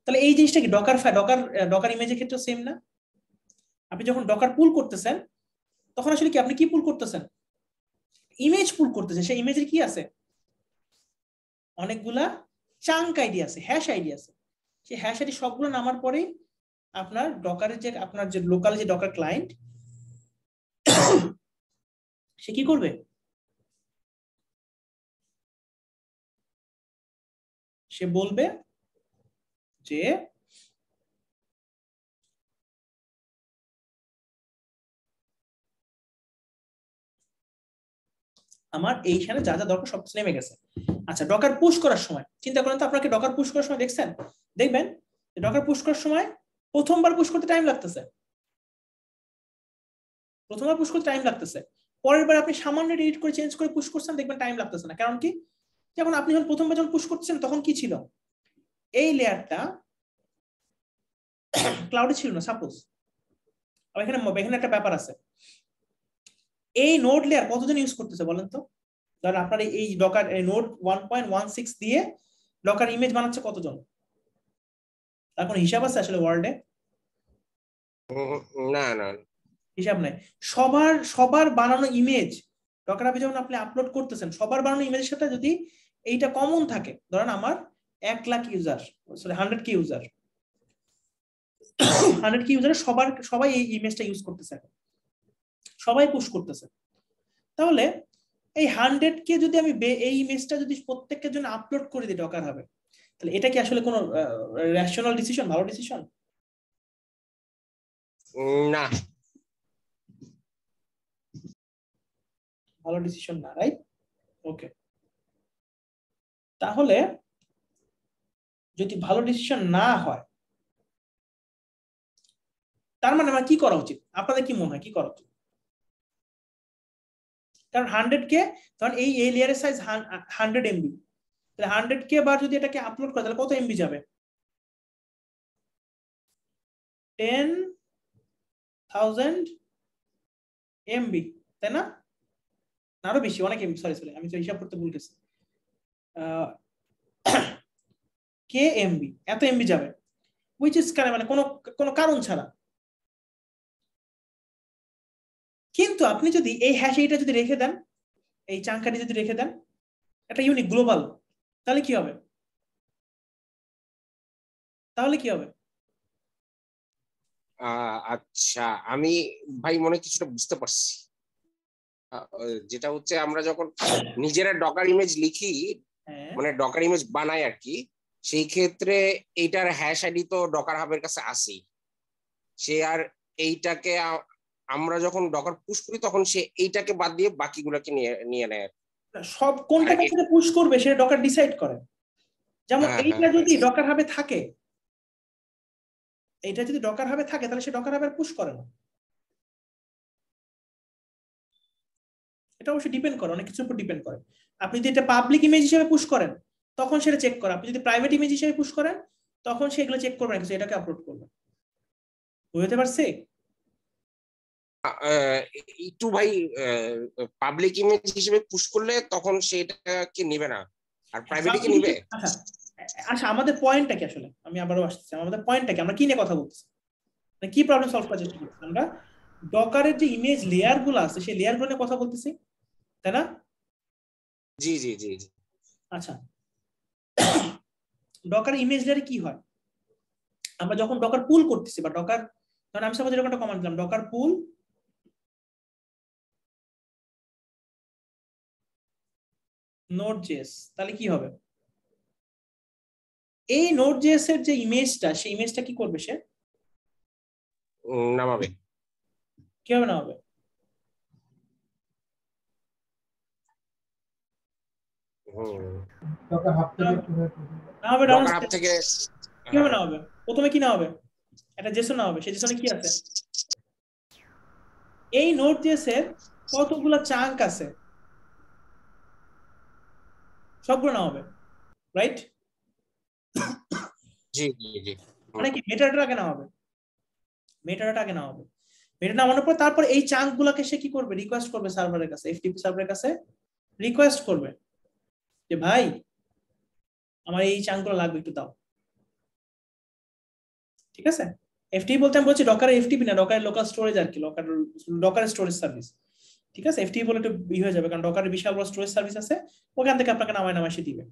তাহলে এই জিনিসটা কি ডকার ডকার ডকার ইমেজের ক্ষেত্রে সেম না আপনি যখন ডকার পুল করতেছেন তখন আসলে কি আপনি কি পুল করতেছেন ইমেজ পুল করতেছেন সেই ইমেজের কি আছে অনেকগুলা চাঙ্ক আইডিয়া আছে হ্যাশ আইডিয়া আছে সেই হ্যাশ আইডি সবগুলো নামার পরেই আপনার ডকারের যে আপনার যে লোকাল যে ডকার ক্লায়েন্ট সে কি করবে সে বলবে যে আমার এইখানে যা যা দরকার সবকিছু নেমে গেছে আচ্ছা ডকার পুশ করার সময় চিন্তা করেন তো আপনাকে ডকার পুশ করার সময় দেখছেন দেখবেন ডকার পুশ করার সময় প্রথমবার পুশ করতে টাইম লাগতেছে প্রথমবার পুশ করতে টাইম লাগতেছে পরের বার আপনি সামান্য এডিট করে চেঞ্জ করে পুশ করছেন দেখবেন টাইম লাগতেছে না কারণ কি যখন আপনি যখন প্রথমবার যখন পুশ করছেন তখন কি ছিল এই লেয়ারটা ক্লাউডে ছিল না সাপোজ এখানে এখানে একটা ব্যাপার আছে এই নোড লেয়ার কতজন ইউজ করতেছে বলেন তো ধরেন আপনার এই docker node one point one six দিয়ে ডকার ইমেজ বানাচ্ছে কতজন তার কোনো হিসাব আছে আসলে ওয়ার্ল্ডে না না হিসাব নাই সবার সবার বানানো ইমেজ আপনি যখন আপনি আপলোড করতেছেন সবার বানানো ইমেজের সাথে যদি এইটা কমন থাকে ধরেন আমার এক lakh user sorry hundred K user hundred K user সবার সবাই এই ইমেজটা ইউজ করতেছে সবাই পুশ করতেছে তাহলে এই হান্ড্রেড কে যদি আমি এই ইমেজটা যদি প্রত্যেকের জন্য আপলোড করে দিই ডকার হবে তাহলে এটা কি আসলে কোনো রেশনাল ডিসিশন ভালো ডিসিশন না ভালো ডিসিশন না রাইট ওকে তাহলে যদি ভালো ডিসিশন না হয় তার মানে আমার কি করা উচিত আপনাদের কি মনে হয় কি করা উচিত কারণ হান্ড্রেড কে ধরেন এই এই লেয়ারের সাইজ হান্ড্রেড এমবি তাহলে হান্ড্রেড কে বার যদি এটাকে আপলোড করে তাহলে কত এমবি যাবে টেন থাউজেন্ড এমবি তাই না আরো বেশি অনেক এমবি সরি সরি আমি তো হিসাব করতে ভুল গেছি কে এমবি এত এমবি যাবে উইচ ইস কারণ মানে কোনো কোনো কারণ ছাড়া কিন্তু আপনি যদি এই হ্যাশ এইটা যদি রেখে দেন এই চাঙ্কাটি যদি রেখে দেন একটা ইউনিক গ্লোবাল তাহলে কি হবে তাহলে কি হবে আচ্ছা আমি ভাই মনে কিছুটা বুঝতে পারছি যেটা হচ্ছে আমরা যখন নিজেরা ডকার ইমেজ লিখি হ্যাঁ। মানে ডকার ইমেজ বানাই আর কি সেই ক্ষেত্রে এইটার হ্যাশ আইডি তো ডকার হাবের কাছে আসেই সে আর এইটাকে আমরা যখন ডকার পুশ করি তখন সে এইটাকে বাদ দিয়ে বাকিগুলোকে নিয়ে নিয়ে নেয় আর কি সব কোনটা হ্যাঁ, কোনটা পুশ করবে সেটা ডকার ডিসাইড করে যেমন হ্যাঁ, এইটা হ্যাঁ, যদি ডকার হাবে থাকে এইটা যদি ডকার হাবে থাকে তাহলে সে ডকার হাবে পুশ করে না এটা অবশ্যই ডিপেন্ড করে অনেক কিছুর উপর ডিপেন্ড করে আপনি যদি এটা পাবলিক ইমেজ হিসেবে পুশ করেন তখন সেটা চেক করে আপনি যদি প্রাইভেট ইমেজ হিসেবে পুশ করেন তখন সেগুলো চেক করবেন এটাকে আপলোড করবেন বুঝতে পারছি একটু ভাই পাবলিক ইমেজ হিসেবে পুশ করলে তখন সেটাকে নেবে না আর প্রাইভেটে আচ্ছা, কি নেবে আচ্ছা, আচ্ছা আমাদের পয়েন্টটা কি আসলে আমি আবারও আসছি আমাদের পয়েন্টটা কি আমরা কি নিয়ে কথা বলছি মানে কি প্রবলেম সলভ করার চেষ্টা করছি আমরা ডকারের যে ইমেজ লেয়ার গুলো আছে সেই লেয়ার গুলো নিয়ে কথা বলতেছি তাই না জি জি জি আচ্ছা ডকার ইমেজ লেয়ার কি হয় আমরা যখন ডকার পুল করতেছি বা ডকার তখন আমি সাপোজ এরকম একটা কমান্ড দিলাম ডকার পুল নোট জেস তাহলে কি হবে এই নোট জেস এর যে ইমেজটা সেই ইমেজটা কি করবে সে নামাবে কি হবে নামাবে প্রথমে কি না হবে একটা জেসন হবে সেই জেসনে কি আছে এই নোট জেসের কতগুলা চাঙ্ক আছে সবগুলো নাও হবে রাইট জি জি মানে কি মেটাডাটা আগে নাও হবে মেটাডাটা আগে নাও হবে মেটা নামানোর পর তারপর এই চাঙ্ক গুলাকে সে কি করবে রিকোয়েস্ট করবে সার্ভারের কাছে এফটিপি সার্ভারের কাছে রিকোয়েস্ট করবে যে ভাই আমার এই চাঙ্ক গুলো লাগবে একটু দাও ঠিক আছে এফটিপি বলতে আমি বলছি ডকার এফটিপি না ডকার লোকাল স্টোরেজ আর কি ডকার ডকার স্টোরেজ সার্ভিস ঠিক আছে এফটিপি বলে একটু ই হয়ে যাবে কারণ ডকারের বিশাল বড় স্টোরেজ সার্ভিস আছে ওখান থেকে আপনাকে নামায় নামায় দিবে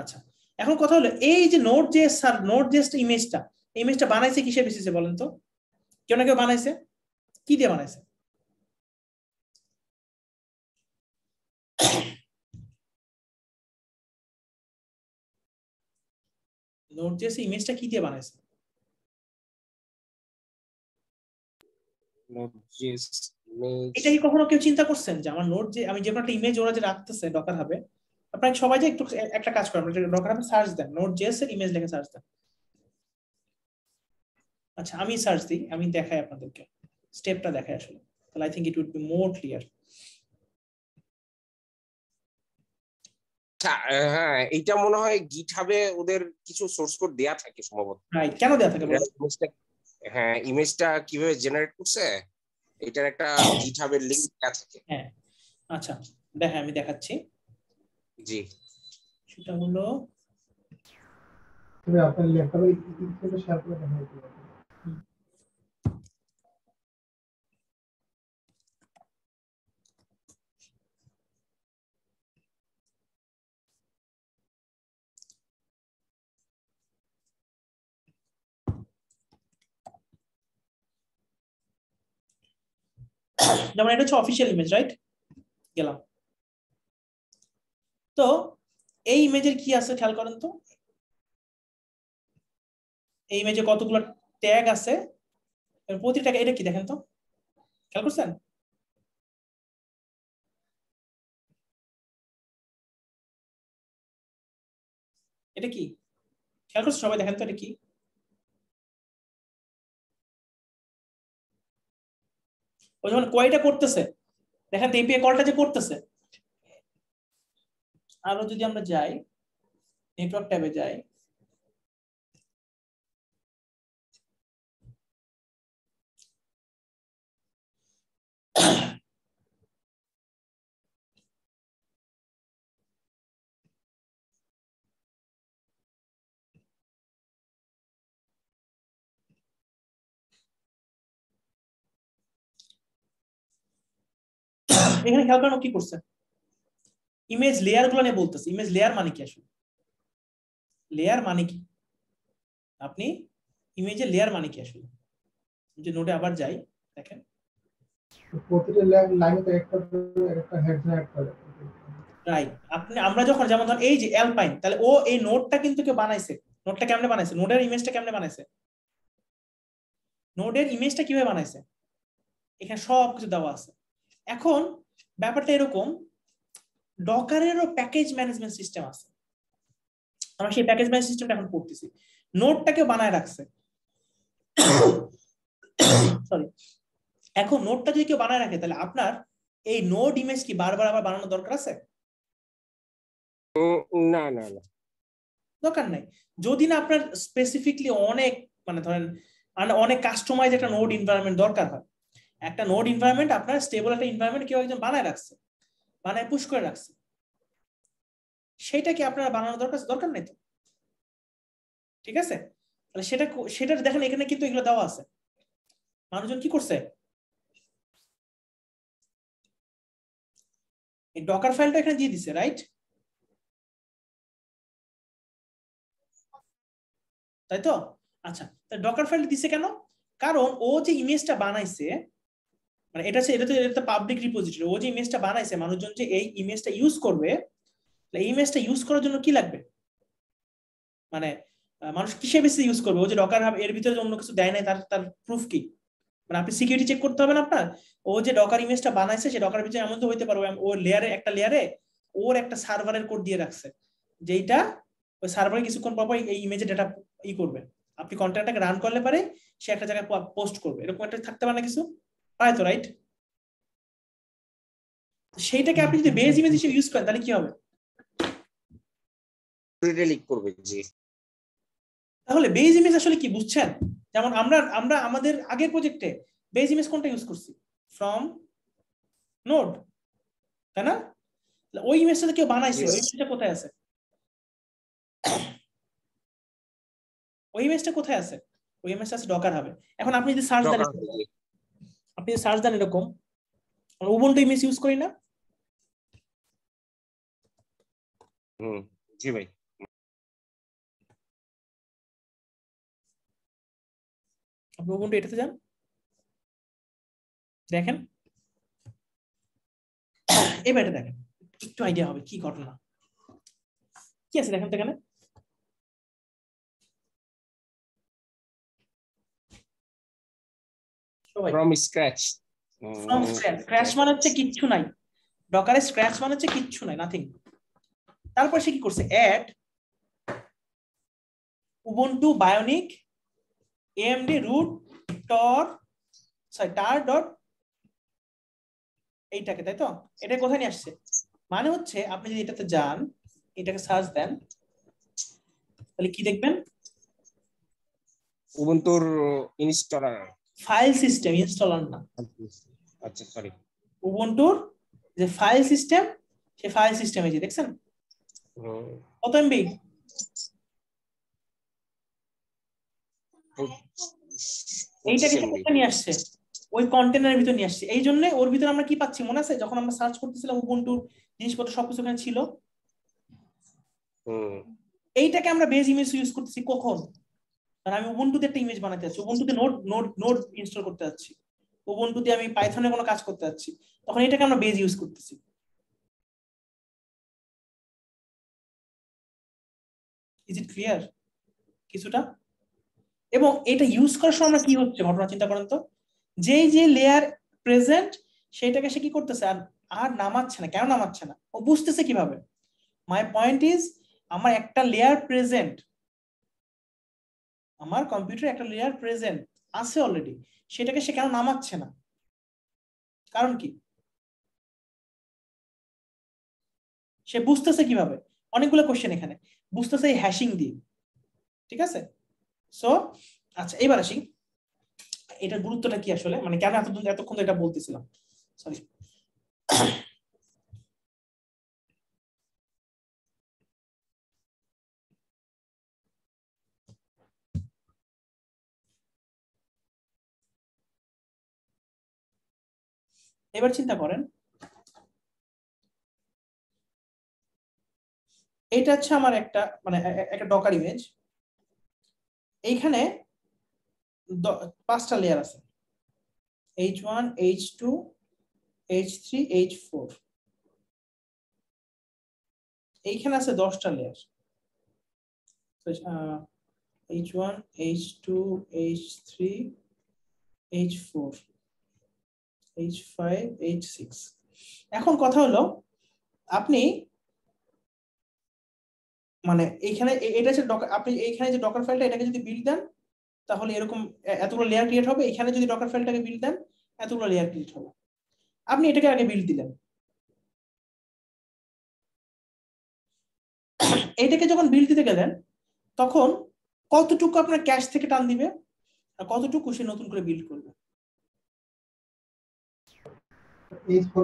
আচ্ছা এখন কথা হলো এই যে node JS sir node JS ইমেজটা ইমেজটা বানাইছে কিসে বেসিসে বলেন তো কেউ না কেউ বানাইছে কি দিয়ে বানাইছে নোট জেস ইমেজটা কি দিয়ে বানাইছে নোট জেস এটা কি কখনো কেউ চিন্তা করছেন যে আমার নোট যে আমি যে একটা ইমেজ ওরা যে রাখতেছে ডকার হবে আপনারা সবাই যে একটু একটা কাজ করেন ডকার হবে সার্চ দেন নোট জেএস এর ইমেজ লিখে সার্চ দেন আচ্ছা আমি সার্চ দিই আমি দেখাই আপনাদেরকে স্টেপটা দেখাই আসলে তাহলে I think it would be more clear হ্যাঁ এটা মনে হয় গিট ওদের কিছু সোর্স কোড দেয়া থাকে সম্ভবত কেন দেয়া থাকে হ্যাঁ ইমেজটা কিভাবে জেনারেট করছে এটার একটা গিটহাবের লিংক দেওয়া থাকে হ্যাঁ আচ্ছা দেখেন আমি দেখাচ্ছি জি সেটা হলো তুমি আপনার ল্যাপটপে শেয়ার করে দেখাই দিও যেমন এটা হচ্ছে অফিসিয়াল ইমেজ রাইট গেলাম তো এই ইমেজের কি আছে খেয়াল করেন তো এই ইমেজে কতগুলো ট্যাগ আছে প্রতি ট্যাগ এটা কি দেখেন তো খেয়াল করছেন এটা কি খেয়াল করছেন সবাই দেখেন তো এটা কি ও যখন কোয়ারিটা করতেছে দেখেন তো এপিআই কলটা যে করতেছে আরো যদি আমরা যাই নেটওয়ার্ক ট্যাবে যাই এখানে খেয়াল করেন কি করছে ইমেজ লেয়ার গুলো নিয়ে বলতেছে ইমেজ লেয়ার মানে কি আসলে লেয়ার মানে কি আপনি ইমেজের লেয়ার মানে কি আসলে যে নোটে আবার যাই দেখেন প্রতিটা রাইট আপনি আমরা যখন যেমন ধরুন এই যে অ্যালপাইন তাহলে ও এই নোটটা কিন্তু কেউ বানাইছে নোটটা কেমনে বানাইছে নোটের ইমেজটা কেমনে বানাইছে নোটের ইমেজটা কিভাবে বানাইছে এখানে সব কিছু দেওয়া আছে এখন ব্যাপারটা এরকম ডকারেরও প্যাকেজ ম্যানেজমেন্ট সিস্টেম আছে আমরা সেই প্যাকেজ ম্যানেজ সিস্টেমটা এখন পড়তেছি নোটটাকে বানায় রাখছে সরি এখন নোটটা যদি কেউ বানায় রাখে তাহলে আপনার এই নোট ইমেজ কি বারবার আবার বানানোর দরকার আছে না না না দরকার নাই যদি না আপনার স্পেসিফিকলি অনেক মানে ধরেন মানে অনেক কাস্টমাইজ একটা নোট এনভায়রনমেন্ট দরকার হয় একটা নোড এনভায়রনমেন্ট আপনার স্টেবল একটা এনভায়রনমেন্ট কেউ একজন বানায় রাখছে বানায় পুশ করে রাখছে সেটা কি আপনার বানানোর দরকার দরকার নেই তো ঠিক আছে তাহলে সেটা সেটা দেখেন এখানে কিন্তু এগুলো দেওয়া আছে মানুষজন কি করছে এই ডকার ফাইলটা এখানে দিয়ে দিছে রাইট তাই তো আচ্ছা ডকার ফাইল দিছে কেন কারণ ও যে ইমেজটা বানাইছে মানে এটা এটা তো এটা পাবলিক রিপোজিটরি ও যে ইমেজটা বানাইছে মানুষজন যে এই ইমেজটা ইউজ করবে এই ইমেজটা ইউজ করার জন্য কি লাগবে মানে মানুষ কিসে বেশি ইউজ করবে ও যে ডকার হাব এর ভিতরে অন্য কিছু দেয় নাই তার তার প্রুফ কি মানে আপনি সিকিউরিটি চেক করতে হবে না আপনার ও যে ডকার ইমেজটা বানাইছে সে ডকার ভিতরে এমন তো হইতে পারবে ও লেয়ারে একটা লেয়ারে ওর একটা সার্ভারের কোড দিয়ে রাখছে যেটা ওই সার্ভারে কিছুক্ষণ পর এই ইমেজে ডেটা ই করবে আপনি কন্ট্রাক্টটাকে রান করলে পারে সে একটা জায়গায় পোস্ট করবে এরকম একটা থাকতে পারে না কিছু আয়ত রাইট সেইটাকে আপনি যদি বেজ ইমেজ হিসেবে ইউজ করেন তাহলে কি হবে ইটালিক তাহলে বেজ ইমেজ আসলে কি বুঝছেন যেমন আমরা আমরা আমাদের আগের প্রজেক্টে বেজ ইমেজ কোনটা ইউজ করছি ফ্রম নোড তাই না ওই ইমেজটা কেউ বানাইছে ওই ইমেজটা কোথায় আছে ওই ইমেজটা কোথায় আছে ওই ইমেজটা আছে ডকার হবে এখন আপনি যদি সার্চ দেন আপনি সার্চ দেন এরকম আমরা উবুন্টু ইমেজ ইউজ করি না জি ভাই আপনি উবুন্টু এটাতে যান দেখেন এবার এটা দেখেন একটু আইডিয়া হবে কি ঘটনা কি আছে দেখেন তো এখানে from scratch from scratch scratch মানে হচ্ছে কিচ্ছু নাই ডকারের স্ক্র্যাচ মানে হচ্ছে কিচ্ছু নাই নাথিং তারপর সে কি করছে add Ubuntu bionic MD root tor sorry tar dot এইটাকে তাই তো এটা কোথায় নিয়ে আসছে মানে হচ্ছে আপনি যদি এটাতে যান এটাকে সার্চ দেন তাহলে কি দেখবেন উবুন্টুর ইনস্টলার ফাইল সিস্টেম ইনস্টলার না আচ্ছা সরি উবুন্টুর যে ফাইল সিস্টেম সেই ফাইল এই যে দেখছেন কত এমবি এইটাকে নিয়ে আসছে ওই কন্টেনারের ভিতর নিয়ে আসছে এই জন্য ওর ভিতরে আমরা কি পাচ্ছি মনে আছে যখন আমরা সার্চ করতেছিলাম উবুন্টুর জিনিসপত্র সবকিছু ওখানে ছিল এইটাকে আমরা বেজ ইমেজ ইউজ করতেছি কখন কারণ আমি উবুন্টুতে একটা ইমেজ বানাতে চাচ্ছি উবুন্টুতে নোট নোট নোট ইনস্টল করতে যাচ্ছি উবুন্টুতে আমি পাইথনে কোনো কাজ করতে যাচ্ছি তখন এটাকে আমরা বেজ ইউজ করতেছি ইজ ইট ক্লিয়ার কিছুটা এবং এটা ইউজ করার সময় আমরা কি হচ্ছে ঘটনা চিন্তা করেন তো যেই যে লেয়ার প্রেজেন্ট সেটাকে সে কি করতেছে আর আর নামাচ্ছে না কেন নামাচ্ছে না ও বুঝতেছে কিভাবে মাই পয়েন্ট ইজ আমার একটা লেয়ার প্রেজেন্ট আমার কম্পিউটারে একটা লেয়ার প্রেজেন্ট আছে অলরেডি সেটাকে সে কেন নামাচ্ছে না কারণ কি সে বুঝতেছে কিভাবে অনেকগুলো কোশ্চেন এখানে বুঝতেছে এই হ্যাশিং দিয়ে ঠিক আছে সো আচ্ছা এবার আসি এটার গুরুত্বটা কি আসলে মানে কেন এতক্ষণ এতক্ষণ এটা বলতেছিলাম সরি এবার চিন্তা করেন এটা হচ্ছে আমার একটা মানে একটা ডকার ইমেজ এইখানে পাঁচটা লেয়ার আছে H one H two H three H four এইখানে আছে দশটা layer H one H two H three H four H five H six এখন কথা হলো আপনি মানে এইখানে এটা হচ্ছে আপনি এইখানে যে ডকার ফাইলটা এটাকে যদি বিল্ড দেন তাহলে এরকম এতগুলো লেয়ার ক্রিয়েট হবে এখানে যদি ডকার ফাইলটাকে বিল্ড দেন এতগুলো লেয়ার ক্রিয়েট হবে আপনি এটাকে আগে বিল্ড দিলেন এইটাকে যখন বিল দিতে গেলেন তখন কতটুকু আপনার ক্যাশ থেকে টান দিবে আর কতটুকু সে নতুন করে বিল্ড করবে এই তো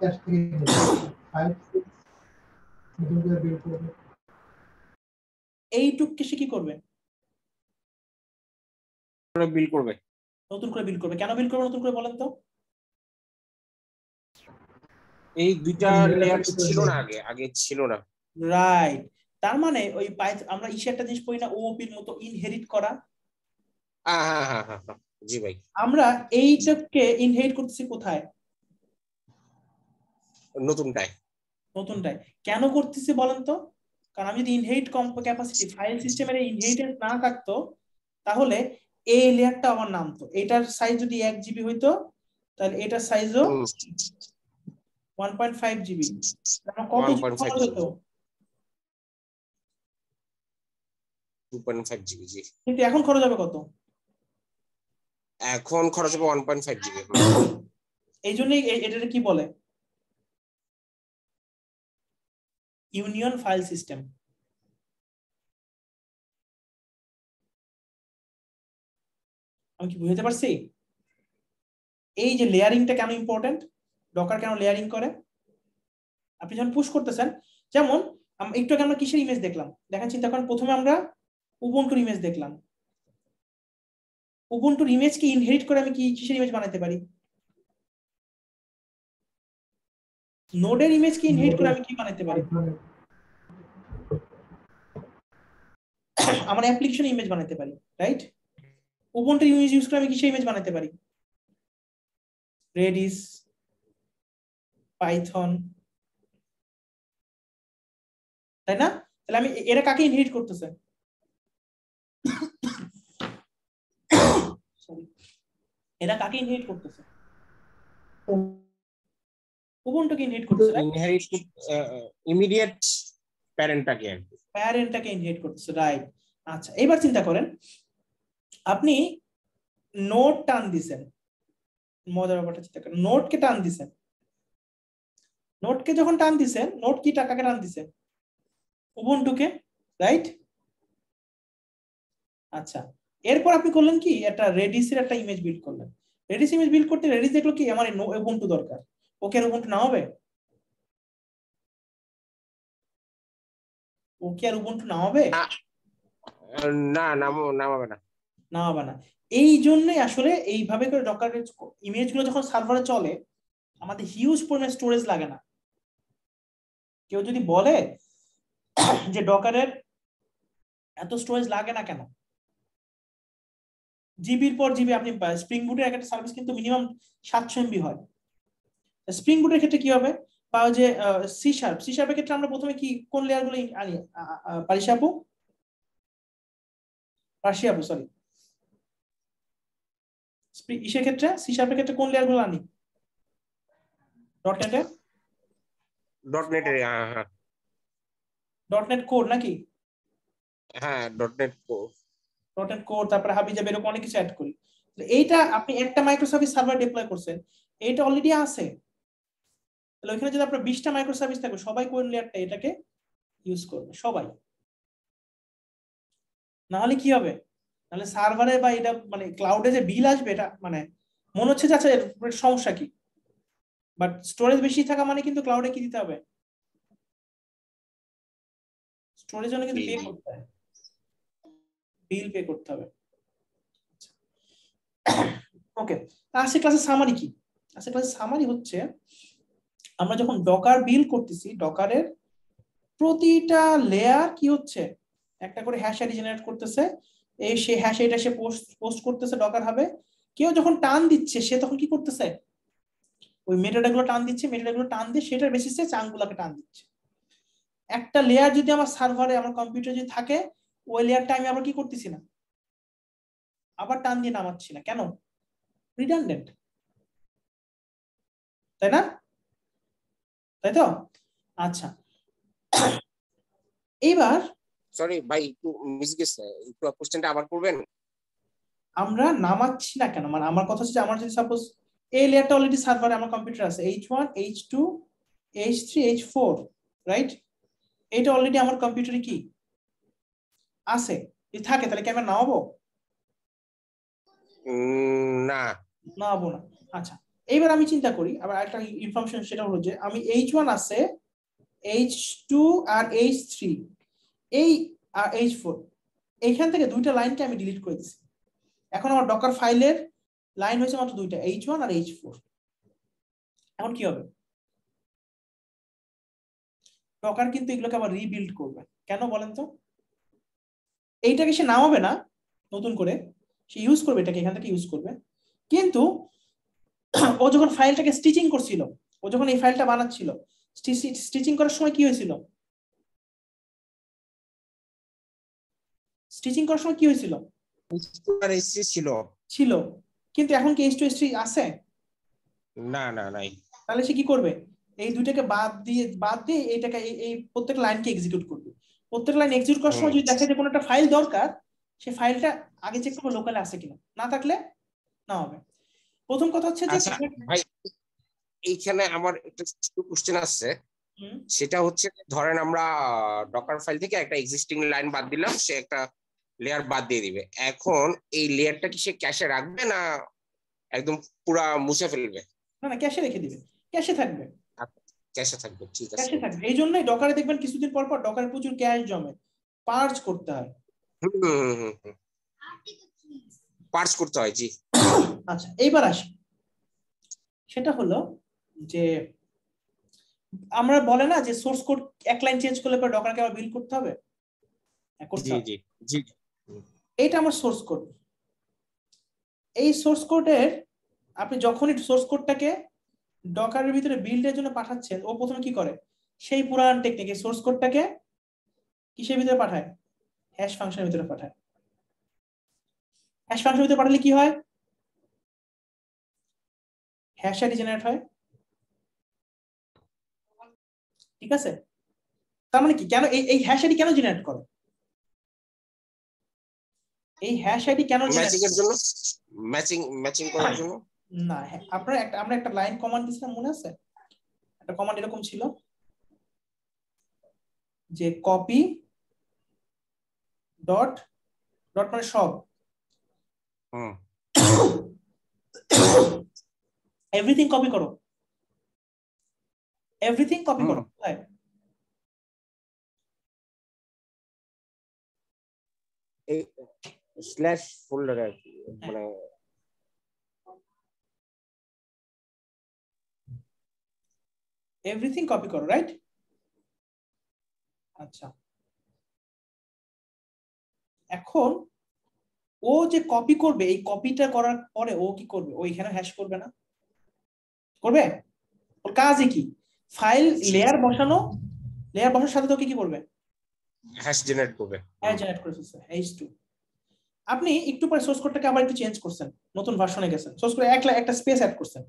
ক্যাশ থেকে এইটুক কিসে কি করবে বিল করবে নতুন করে বিল করবে কেন বিল করবে নতুন করে বলেন তো এই দুইটা লেয়ার ছিল না আগে আগে ছিল না রাইট তার মানে ওই আমরা ইসে একটা জিনিস পড়ি না ওপির মতো ইনহেরিট করা জি ভাই আমরা এইটাকে ইনহেরিট করতেছি কোথায় নতুনটাই নতুনটাই কেন করতেছি বলেন তো কারণ আমি যদি ইনহেরিট কম ক্যাপাসিটি ফাইল সিস্টেমের ইনহেরিটেন্স না থাকতো তাহলে এই লেয়ারটা আমার নামতো এটার সাইজ যদি এক জিবি হইতো তাহলে এটার সাইজও ওয়ান পয়েন্ট ফাইভ জিবি আমার কত খরচ হতো কিন্তু এখন খরচ হবে কত এখন খরচ হবে ওয়ান পয়েন্ট ফাইভ জিবি এই জন্যই এটাকে কি বলে ইউনিয়ন ফাইল সিস্টেম আমি কি বুঝতে পারছি এই যে লেয়ারিংটা কেন ইম্পর্টেন্ট ডকার কেন লেয়ারিং করে আপনি যখন পুশ করতেছেন যেমন একটু আগে আমরা কিসের ইমেজ দেখলাম দেখেন চিন্তা করেন প্রথমে আমরা উবুন্টুর ইমেজ দেখলাম উবুন্টুর ইমেজ কি ইনহেরিট করে আমি কি কিসের ইমেজ বানাতে পারি নোডের ইমেজ কি ইনহেরিট করে আমি কি বানাতে পারি আমার অ্যাপ্লিকেশন ইমেজ বানাতে পারি রাইট উবুন্টু ইমেজ ইউজ করে আমি সেই ইমেজ বানাতে পারি রেডিস পাইথন তাই না তাহলে আমি এরা কাকে ইনহেরিট করতেছে এরা কাকে ইনহেরিট করতেছে উবুন্টুকে ইনহেরিট করতেছে ইনহেরিট ইমিডিয়েট প্যারেন্টটাকে প্যারেন্টটাকে ইনহেরিট করতেছে রাইট আচ্ছা এবার চিন্তা করেন আপনি নোট টান দিছেন মজার ব্যাপারটা চিন্তা করেন নোটকে টান দিছেন নোটকে যখন টান দিছেন নোট কি টাকাকে টান দিছেন উবুন্টুকে রাইট আচ্ছা এরপর আপনি করলেন কি একটা রেডিসের একটা ইমেজ বিল্ড করলেন রেডিস ইমেজ বিল্ড করতে রেডিস দেখলো কি আমার উবুন্টু দরকার ও কি আর না হবে ও কি আর উবুন্টু না হবে না না হবে না না না এই জন্যই আসলে এইভাবে করে ডকারের ইমেজ গুলো যখন সার্ভারে চলে আমাদের হিউজ পরিমাণে স্টোরেজ লাগে না কেউ যদি বলে যে ডকারের এত স্টোরেজ লাগে না কেন জিবির পর জিবি আপনি স্প্রিং বুটের একটা সার্ভিস কিন্তু মিনিমাম সাতশো এমবি হয় স্প্রিং বুটের ক্ষেত্রে কি হবে বা যে সি শার্প সি শার্পের ক্ষেত্রে আমরা প্রথমে কি কোন লেয়ারগুলো আনি পারিশা আপু পার্সি আপু সরি ইসের ক্ষেত্রে সি শার্পের ক্ষেত্রে কোন লেয়ার গুলো আনি ডট নেটে ডট নেটে হ্যাঁ ডট নেট কোড নাকি হ্যাঁ dot net code dot net code তারপরে হাবিজাব এরকম অনেক কিছু অ্যাড করি এইটা আপনি একটা মাইক্রোসফট সার্ভার ডিপ্লয় করছেন এইটা অলরেডি আছে তাহলে ওইখানে যদি আপনার বিশটা মাইক্রো সার্ভিস থাকে সবাই কোন লেয়ারটা এটাকে ইউজ করবে সবাই নাহলে কি হবে তাহলে সার্ভারে বা এটা মানে ক্লাউডে যে বিল আসবে এটা মানে মনে হচ্ছে যে আচ্ছা মানে সমস্যা কি বাট স্টোরেজ বেশি থাকা মানে কিন্তু ক্লাউডে কি দিতে হবে স্টোরেজ জন্য কিন্তু পে করতে হয় বিল পে করতে হবে ওকে আজকে ক্লাসের সামারি কি আজকে ক্লাসের সামারি হচ্ছে আমরা যখন ডকার বিল করতেছি ডকারের প্রতিটা লেয়ার কি হচ্ছে একটা করে হ্যাশ আইডি জেনারেট করতেছে এই সে হ্যাশ আইডি সে পোস্ট পোস্ট করতেছে ডকার হবে কেউ যখন টান দিচ্ছে সে তখন কি করতেছে ওই মেটাডাগুলো টান দিচ্ছে মেটাডাগুলো টান দিয়ে সেটার বেসিসে চাঙ্কগুলোকে টান দিচ্ছে একটা লেয়ার যদি আমার সার্ভারে আমার কম্পিউটার যদি থাকে ওই লেয়ারটা আমি আবার কি করতেছি না আবার টান দিয়ে নামাচ্ছি না কেন রিডান্ডেন্ট তাই না তাই তো আচ্ছা এবার সরি ভাই একটু মিস গেছে একটু কোশ্চেনটা আবার করবেন আমরা নামাচ্ছি না কেন মানে আমার কথা হচ্ছে আমার যদি সাপোজ এই লেয়ারটা অলরেডি সার্ভারে আমার কম্পিউটার আছে H one H two H three H four right এটা অলরেডি আমার কম্পিউটারে কি আছে যদি থাকে তাহলে কি আমি নামাবো না নামাবো না আচ্ছা এইবার আমি চিন্তা করি আবার একটা ইনফরমেশন সেটা হলো যে আমি এইচ ওয়ান আছে এইচ টু আর এইচ থ্রি এই আর এইচ ফোর এইখান থেকে দুইটা লাইনকে আমি ডিলিট করে দিছি এখন আমার ডকার ফাইলের লাইন হয়েছে মাত্র দুইটা এইচ ওয়ান আর এইচ ফোর এখন কি হবে ডকার কিন্তু এগুলোকে আবার রিবিল্ড করবে কেন বলেন তো এইটাকে সে নামাবে না নতুন করে সে ইউজ করবে এটাকে এখান থেকে ইউজ করবে কিন্তু ও যখন ফাইলটাকে স্টিচিং করছিল ও যখন এই ফাইলটা বানাচ্ছিল স্টিচিং করার সময় কি হয়েছিল স্টিচিং করার সময় কি হয়েছিল ছিল ছিল কিন্তু এখন কি এইচ টু এইচ থ্রি আছে না না নাই তাহলে সে কি করবে এই দুইটাকে বাদ দিয়ে বাদ দিয়ে এইটাকে এই প্রত্যেক লাইনকে এক্সিকিউট করবে প্রত্যেক লাইন এক্সিকিউট করার সময় যদি দেখে যে কোনো একটা ফাইল দরকার সে ফাইলটা আগে চেক করবে লোকালে আছে কিনা না থাকলে না হবে প্রথম কথা হচ্ছে যে আচ্ছা, ভাই এইখানে আমার একটা কোশ্চেন আসছে সেটা হচ্ছে ধরেন আমরা ডকার ফাইল থেকে একটা এক্সিস্টিং লাইন বাদ দিলাম সে একটা লেয়ার বাদ দিয়ে দিবে এখন এই লেয়ারটা কি সে ক্যাশে রাখবে না একদম পুরা মুছে ফেলবে না না ক্যাশে রেখে দিবে ক্যাশে থাকবে ক্যাশে আচ্ছা, থাকবে ঠিক আছে ক্যাশে থাকবে এই জন্যই ডকারে দেখবেন কিছুদিন পর পর ডকারে প্রচুর ক্যাশ জমে পার্জ করতে হয় পার্জ করতে হয় জি আচ্ছা এইবার আসি সেটা হলো যে আমরা বলে না যে সোর্স কোড এক লাইন চেঞ্জ করলে পরে ডকারকে আবার বিল্ড করতে হবে হ্যাঁ, এইটা আমার সোর্স কোড এই সোর্স কোডের আপনি যখনই সোর্স কোডটাকে ডকারের ভিতরে বিল্ডের জন্য পাঠাচ্ছেন ও প্রথমে কি করে সেই পুরান টেকনিক এই সোর্স কোডটাকে কিসের ভিতরে পাঠায় হ্যাশ ফাংশনের ভিতরে পাঠায় হ্যাশ ফাংশনের ভিতরে পাঠালে কি হয় হ্যাশারি জেনারেট হয় ঠিক আছে তার মানে কি কেন এই এই হ্যাশ আইডি কেন জেনারেট করে এই হ্যাশ আইডি কেন ম্যাচিং ম্যাচিং ম্যাচিং করার হ্যাঁ। জন্য না হ্যাঁ, আপনারা একটা আমরা একটা লাইন কমান্ড দিছিলাম মনে আছে একটা কমান্ড এরকম ছিল যে কপি ডট ডট মানে সব হুম এভরিথিং কপি করো এভরিথিং কপি করো স্ল্যাশ ফোল্ডার মানে এভরিথিং কপি করো রাইট আচ্ছা এখন ও যে কপি করবে এই কপিটা করার পরে ও কি করবে ওইখানে হ্যাশ করবে না করবে ওর কাজই কি ফাইল লেয়ার বসানো লেয়ার বসানোর সাথে তোকে কি করবে হ্যাশ জেনারেট করবে হ্যাশ জেনারেট করে ফেলছে হ্যাশ টু আপনি একটু পরে সোর্স কোডটাকে আবার একটু চেঞ্জ করছেন নতুন ভার্সনে গেছেন সোর্স কোডে একলা একটা স্পেস অ্যাড করছেন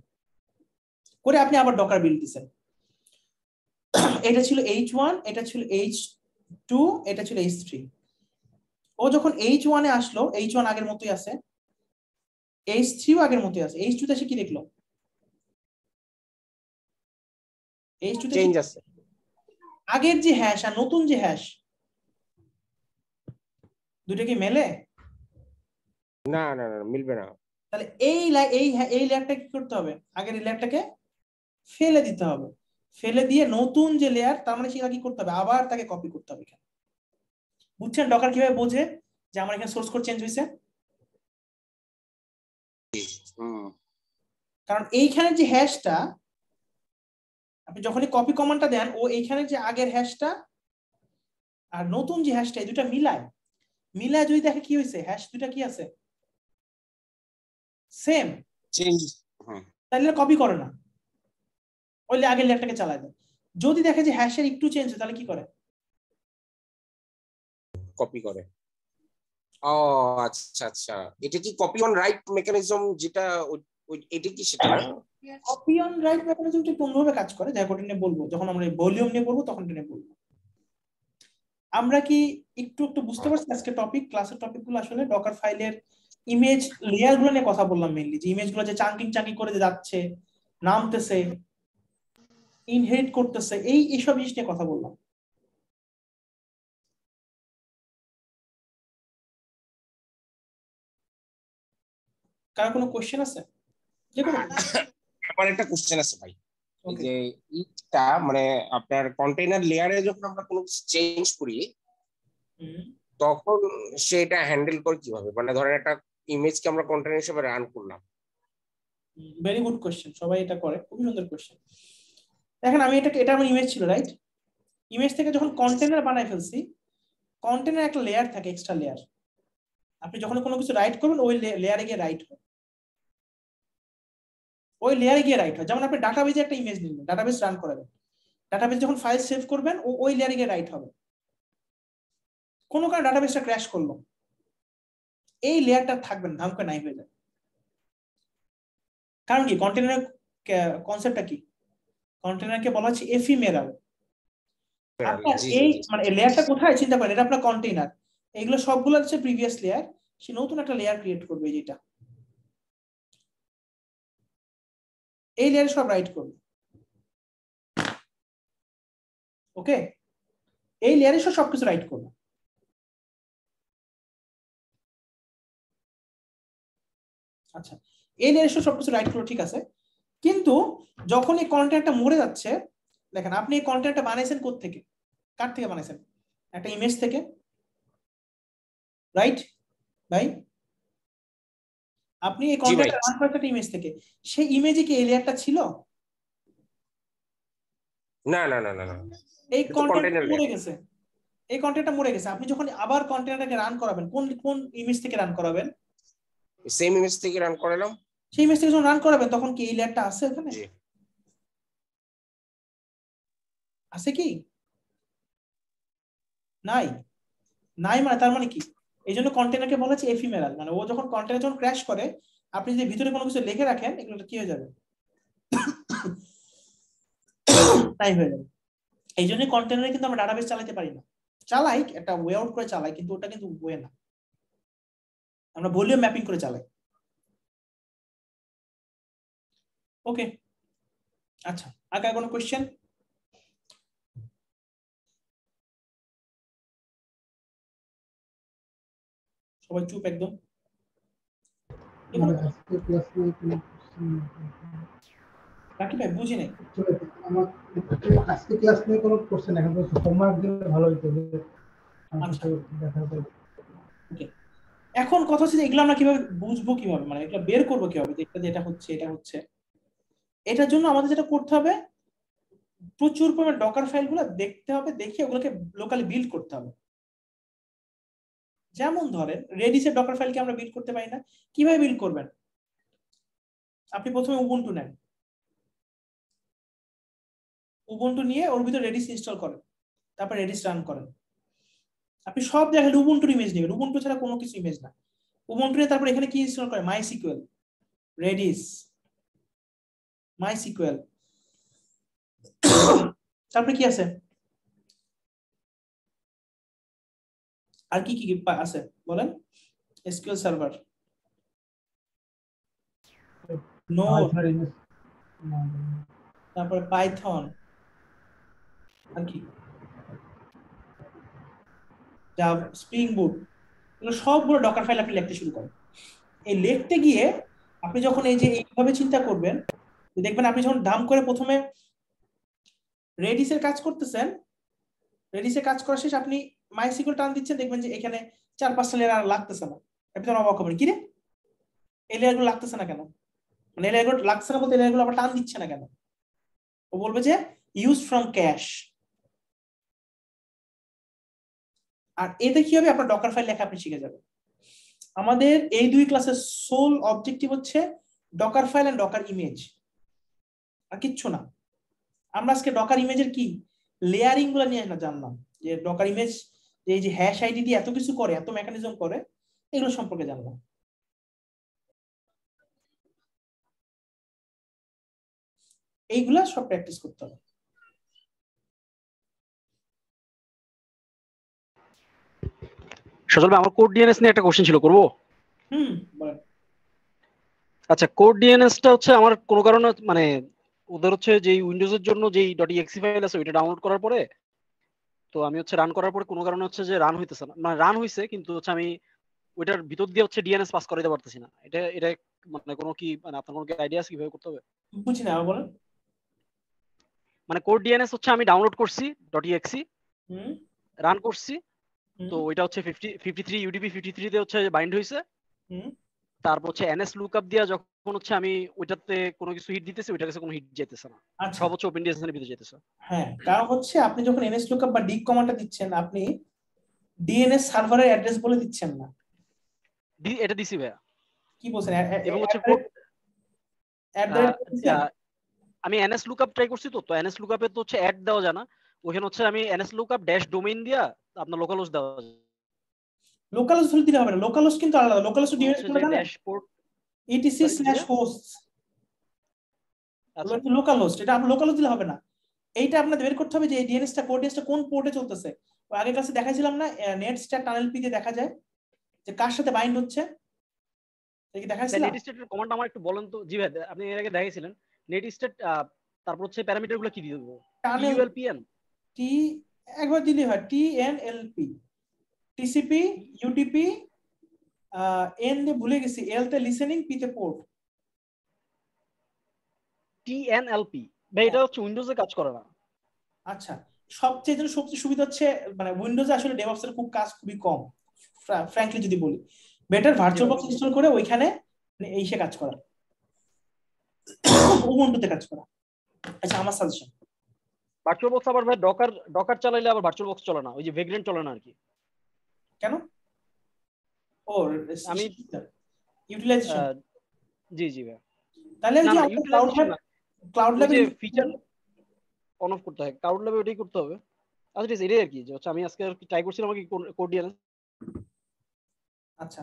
করে আপনি আবার ডকার বিল দিছেন এটা ছিল এইচ ওয়ান এটা ছিল এইচ টু এটা ছিল এইচ থ্রি ও যখন এইচ ওয়ানে আসলো এইচ ওয়ান আগের মতোই আছে এইচ থ্রিও আগের মতোই আছে এইচ তে সে কি দেখলো আগের যে হ্যাশ আর নতুন যে হ্যাশ দুটো কি মেলে না না না মিলবে না তাহলে এই এই এই লেয়ারটা কি করতে হবে আগের লেয়ারটাকে ফেলে দিতে হবে ফেলে দিয়ে নতুন যে লেয়ার তার মানে সেটা কি করতে হবে আবার তাকে কপি করতে হবে এখানে বুঝছেন ডকার কিভাবে বোঝে যে আমার এখানে সোর্স কোড চেঞ্জ হয়েছে কারণ এইখানে যে হ্যাশটা আপনি যখনই কপি কমান্ডটা দেন ও এইখানে যে আগের হ্যাশটা আর নতুন যে হ্যাশটা এই দুটা মিলায় মিলায় যদি দেখে কি হয়েছে হ্যাশ দুটা কি আছে সেম তাহলে কপি করে না ওই আগের লেয়ারটাকে চালায় দেয় যদি দেখে যে হ্যাশের একটু চেঞ্জ হয় তাহলে কি করে কপি করে ও আচ্ছা আচ্ছা এটা কি কপি অন রাইট মেকানিজম যেটা এটা কি সেটা কপি অন রাইট মেকানিজমটি পূর্ণভাবে কাজ করে যাই ওটা নিয়ে বলবো যখন আমরা ভলিউম নিয়ে পড়বো তখন নিয়ে বলবো আমরা কি একটু একটু বুঝতে পারছি আজকে টপিক ক্লাসের টপিক গুলো আসলে ডকার ফাইলের ইমেজ লেয়ার গুলো নিয়ে কথা বললাম মেনলি যে ইমেজ গুলো যে চাঙ্কিং চাঙ্কিং করে যাচ্ছে নামতেছে ইনহেরিট করতেছে এই এইসব জিনিস নিয়ে কথা বললাম কারো কোনো কোয়েশ্চেন আছে যে কোনো আমার একটা কোশ্চেন আছে ভাই যে ইটটা মানে আপনার কন্টেইনার লেয়ারে যখন আমরা কোনো চেঞ্জ করি তখন সেটা হ্যান্ডেল করে কিভাবে মানে ধরেন একটা ইমেজকে আমরা কন্টেইনার হিসেবে রান করলাম ভেরি গুড কোশ্চেন সবাই এটা করে খুবই সুন্দর কোশ্চেন দেখেন আমি এটা এটা আমার ইমেজ ছিল রাইট ইমেজ থেকে যখন কন্টেনার বানাই ফেলছি কন্টেইনার একটা লেয়ার থাকে এক্সট্রা লেয়ার আপনি যখন কোনো কিছু রাইট করবেন ওই লেয়ারে গিয়ে রাইট হবে ওই লেয়ারে গিয়ে রাইট হয় যেমন আপনি ডাটাবেজে একটা ইমেজ নিলেন ডাটাবেজ রান করাবেন ডাটাবেজ যখন ফাইল সেভ করবেন ও ওই লেয়ারে গিয়ে রাইট হবে কোনো কারণে ডাটাবেসটা ক্র্যাশ করলো এই লেয়ারটা থাকবেন ধাম করে নাই হয়ে যায় কারণ কি কন্টেনার কনসেপ্টটা কি কন্টেনারকে বলা হচ্ছে এফিমেরাল হ্যাঁ, আপনার এই মানে লেয়ারটা কোথায় চিন্তা করেন এটা আপনার কন্টেনার এগুলো সবগুলো হচ্ছে প্রিভিয়াস লেয়ার সে নতুন একটা লেয়ার ক্রিয়েট করবে যেটা এই লেয়ারে সব রাইট করবে ওকে এই লেয়ারে সব সবকিছু রাইট করবে আচ্ছা এই লেয়ারে সব সবকিছু রাইট করলো ঠিক আছে কিন্তু যখন এই কন্টেন্টটা মরে যাচ্ছে দেখেন আপনি এই কন্টেন্টটা বানাইছেন থেকে কার থেকে বানাইছেন একটা ইমেজ থেকে রাইট ভাই আপনি এই কন্টেন্টটা রান করতে একটা ইমেজ থেকে সেই ইমেজে কি এলিয়ারটা ছিল না না না না না এই কন্টেন্ট মরে গেছে এই কন্টেন্টটা মরে গেছে আপনি যখন আবার কন্টেন্টটাকে রান করাবেন কোন কোন ইমেজ থেকে রান করাবেন সেম ইমেজ থেকে রান করালাম সেই ইমেজ থেকে যখন রান করাবেন তখন কি এলিয়ারটা আছে ওখানে আছে কি নাই নাই মানে তার মানে কি এই জন্য কন্টেনারকে বলা হচ্ছে এফিমেরাল মানে ও যখন কন্টেনার যখন ক্র্যাশ করে আপনি যদি ভিতরে কোনো কিছু লিখে রাখেন এগুলো কি হয়ে যাবে তাই হয়ে যাবে এই জন্য কন্টেনারে কিন্তু আমরা ডাটাবেস চালাতে পারি না চালাই একটা ওয়ে আউট করে চালাই কিন্তু ওটা কিন্তু ওয়ে না আমরা ভলিউম ম্যাপিং করে চালাই ওকে আচ্ছা আগে কোনো কোয়েশ্চেন সবাই চুপ একদম নাকি ভাই বুঝি নাই আজকে ক্লাস নিয়ে কোনো কোশ্চেন এখন হোমওয়ার্ক দিলে ভালো হতো এখন কথা হচ্ছে এগুলো আমরা কিভাবে বুঝবো কিভাবে মানে এটা বের করবো কিভাবে এটা যেটা হচ্ছে এটা হচ্ছে এটার জন্য আমাদের যেটা করতে হবে প্রচুর পরিমাণে ডকার ফাইল গুলো দেখতে হবে দেখে ওগুলোকে লোকালি বিল্ড করতে হবে যেমন ধরেন রেডিসের ডকার ফাইলকে আমরা বিল্ড করতে পারি না কিভাবে বিল্ড করবেন আপনি প্রথমে উবুন্টু নেন উবুন্টু নিয়ে ওর ভিতরে রেডিস ইনস্টল করেন তারপর রেডিস রান করেন আপনি সব জায়গায় উবুন্টুর ইমেজ নেবেন উবুন্টু ছাড়া কোনো কিছু ইমেজ না উবুন্টু নিয়ে তারপর এখানে কি ইনস্টল করে MySQL Redis MySQL তারপরে কি আছে আর কি কি আছে বলেন এসকিউএল সার্ভার নোড তারপর পাইথন আর কি যা স্প্রিং বুট এগুলো সবগুলো ডকার ফাইল আপনি লিখতে শুরু করেন এই লিখতে গিয়ে আপনি যখন এই যে এইভাবে চিন্তা করবেন দেখবেন আপনি যখন দাম করে প্রথমে রেডিসের কাজ করতেছেন রেডিসের কাজ করা শেষ আপনি মাইসিকল টান দিচ্ছেন দেখবেন যে এখানে চার পাঁচটা লেয়ার আর লাগতেছে না আপনি অবাক হবেন কি রে এই লেয়ারগুলো লাগতেছে না কেন মানে লেয়ারগুলো লাগছে না বলতে লেয়ারগুলো আবার টান দিচ্ছে না কেন ও বলবে যে ইউজ ফ্রম ক্যাশ আর এতে কি হবে আপনার ডকার ফাইল লেখা আপনি শিখে যাবেন আমাদের এই দুই ক্লাসের সোল অবজেক্টিভ হচ্ছে docker file and docker image আর কিচ্ছু না আমরা আজকে ডকার ইমেজের কি লেয়ারিং গুলো নিয়ে না জানলাম যে ডকার ইমেজ যে এই যে হ্যাশ আইডি দিয়ে এত কিছু করে এত মেকানিজম করে এগুলো সম্পর্কে জানলাম এইগুলা সব প্র্যাকটিস করতে হবে সজল ভাই আমার কোড ডিএনএস নিয়ে একটা কোশ্চেন ছিল করব হুম আচ্ছা কোড ডিএনএসটা হচ্ছে আমার কোনো কারণে মানে ওদের হচ্ছে যে উইন্ডোজের জন্য যেই ডট এক্সি ফাইল আছে ওইটা ডাউনলোড করার পরে তো আমি হচ্ছে রান করার পরে কোনো কারণে হচ্ছে যে রান হইতেছে না মানে রান হইছে কিন্তু হচ্ছে আমি ওইটার ভিতর দিয়ে হচ্ছে ডিএনএস পাস করাইতে পারতেছি না এটা এটা মানে কোনো কি মানে আপনার কোনো আইডিয়া আছে কিভাবে করতে হবে বুঝি না বলেন মানে কোড ডিএনএস হচ্ছে আমি ডাউনলোড করছি ডট ইএক্সি রান করছি তো ওইটা হচ্ছে fifty fifty three UDP three তে হচ্ছে বাইন্ড হয়েছে তারপর হচ্ছে এনএস লুকআপ দিয়া যখন হচ্ছে আমি ওইটাতে কোনো কিছু হিট দিতেছি ওইটার কাছে কোনো হিট যেতেছে না আচ্ছা সবচেয়ে ওপেন ডিএসএন ভিতরে যেতেছে হ্যাঁ কারণ হচ্ছে আপনি যখন এনএস লুকআপ বা ডিক কমান্ডটা দিচ্ছেন আপনি ডিএনএস সার্ভারের অ্যাড্রেস বলে দিচ্ছেন না ডি এটা দিছি ভাই কি বলছেন এবং হচ্ছে আমি এনএস লুকআপ ট্রাই করছি তো তো এনএস লুকআপে তো হচ্ছে অ্যাড দেওয়া যায় না ওখানে হচ্ছে আমি এনএস লুকআপ ড্যাশ ডোমেইন দিয়া আপনার লোকাল হোস্ট দেওয়া যায় লোকালস ধরে দিলে হবে না লোকালস কিন্তু আলাদা লোকালস তো ডিএনএস কোনটা dashboard etc slash host local host এটা আপনি লোকাল দিলে হবে না এইটা আপনাদের বের করতে হবে যে এই ডিএনএসটা কোডিএসটা কোন পোর্টে চলতেছে আগে ক্লাসে দেখাইছিলাম না নেট স্টার টানেল পি দিয়ে দেখা যায় যে কার সাথে বাইন্ড হচ্ছে দেখি দেখাইছিলাম নেট স্টেটের কমান্ড আমার একটু বলেন তো জি ভাই আপনি এর আগে দেখাইছিলেন নেট স্টেট তারপর হচ্ছে প্যারামিটারগুলো কি দিয়ে দেব টানেল টি একবার দিলে হয় T N L P TCP UDP N দিয়ে ভুলে গেছি এল তে লিসেনিং পি তে পোর্ট টিএনএলপি ভাই এটা হচ্ছে উইন্ডোজে কাজ করে না আচ্ছা সবচেয়ে যেন সবচেয়ে সুবিধা হচ্ছে মানে উইন্ডোজে আসলে ডেভঅপস এর খুব কাজ খুবই কম ফ্র্যাঙ্কলি যদি বলি বেটার ভার্চুয়াল বক্স ইনস্টল করে ওইখানে মানে এই সে কাজ করা উবুন্টুতে কাজ করা আচ্ছা আমার সাজেশন ভার্চুয়াল বক্স আবার ভাই ডকার ডকার চালাইলে আবার ভার্চুয়াল বক্স চলে না ওই যে ভেগ্রেন্ট চলে না আর কি কেন oh, আমি ইউটিলাইজেশন জি জি ভাই তাহলে যে cloud cloud feature on off করতে হয় ক্লাউড ল্যাবে ওটাই করতে হবে আচ্ছা ঠিক আছে এটাই আর কি আচ্ছা আমি আজকে ট্রাই করছিলাম আমাকে কোড দিয়ে আচ্ছা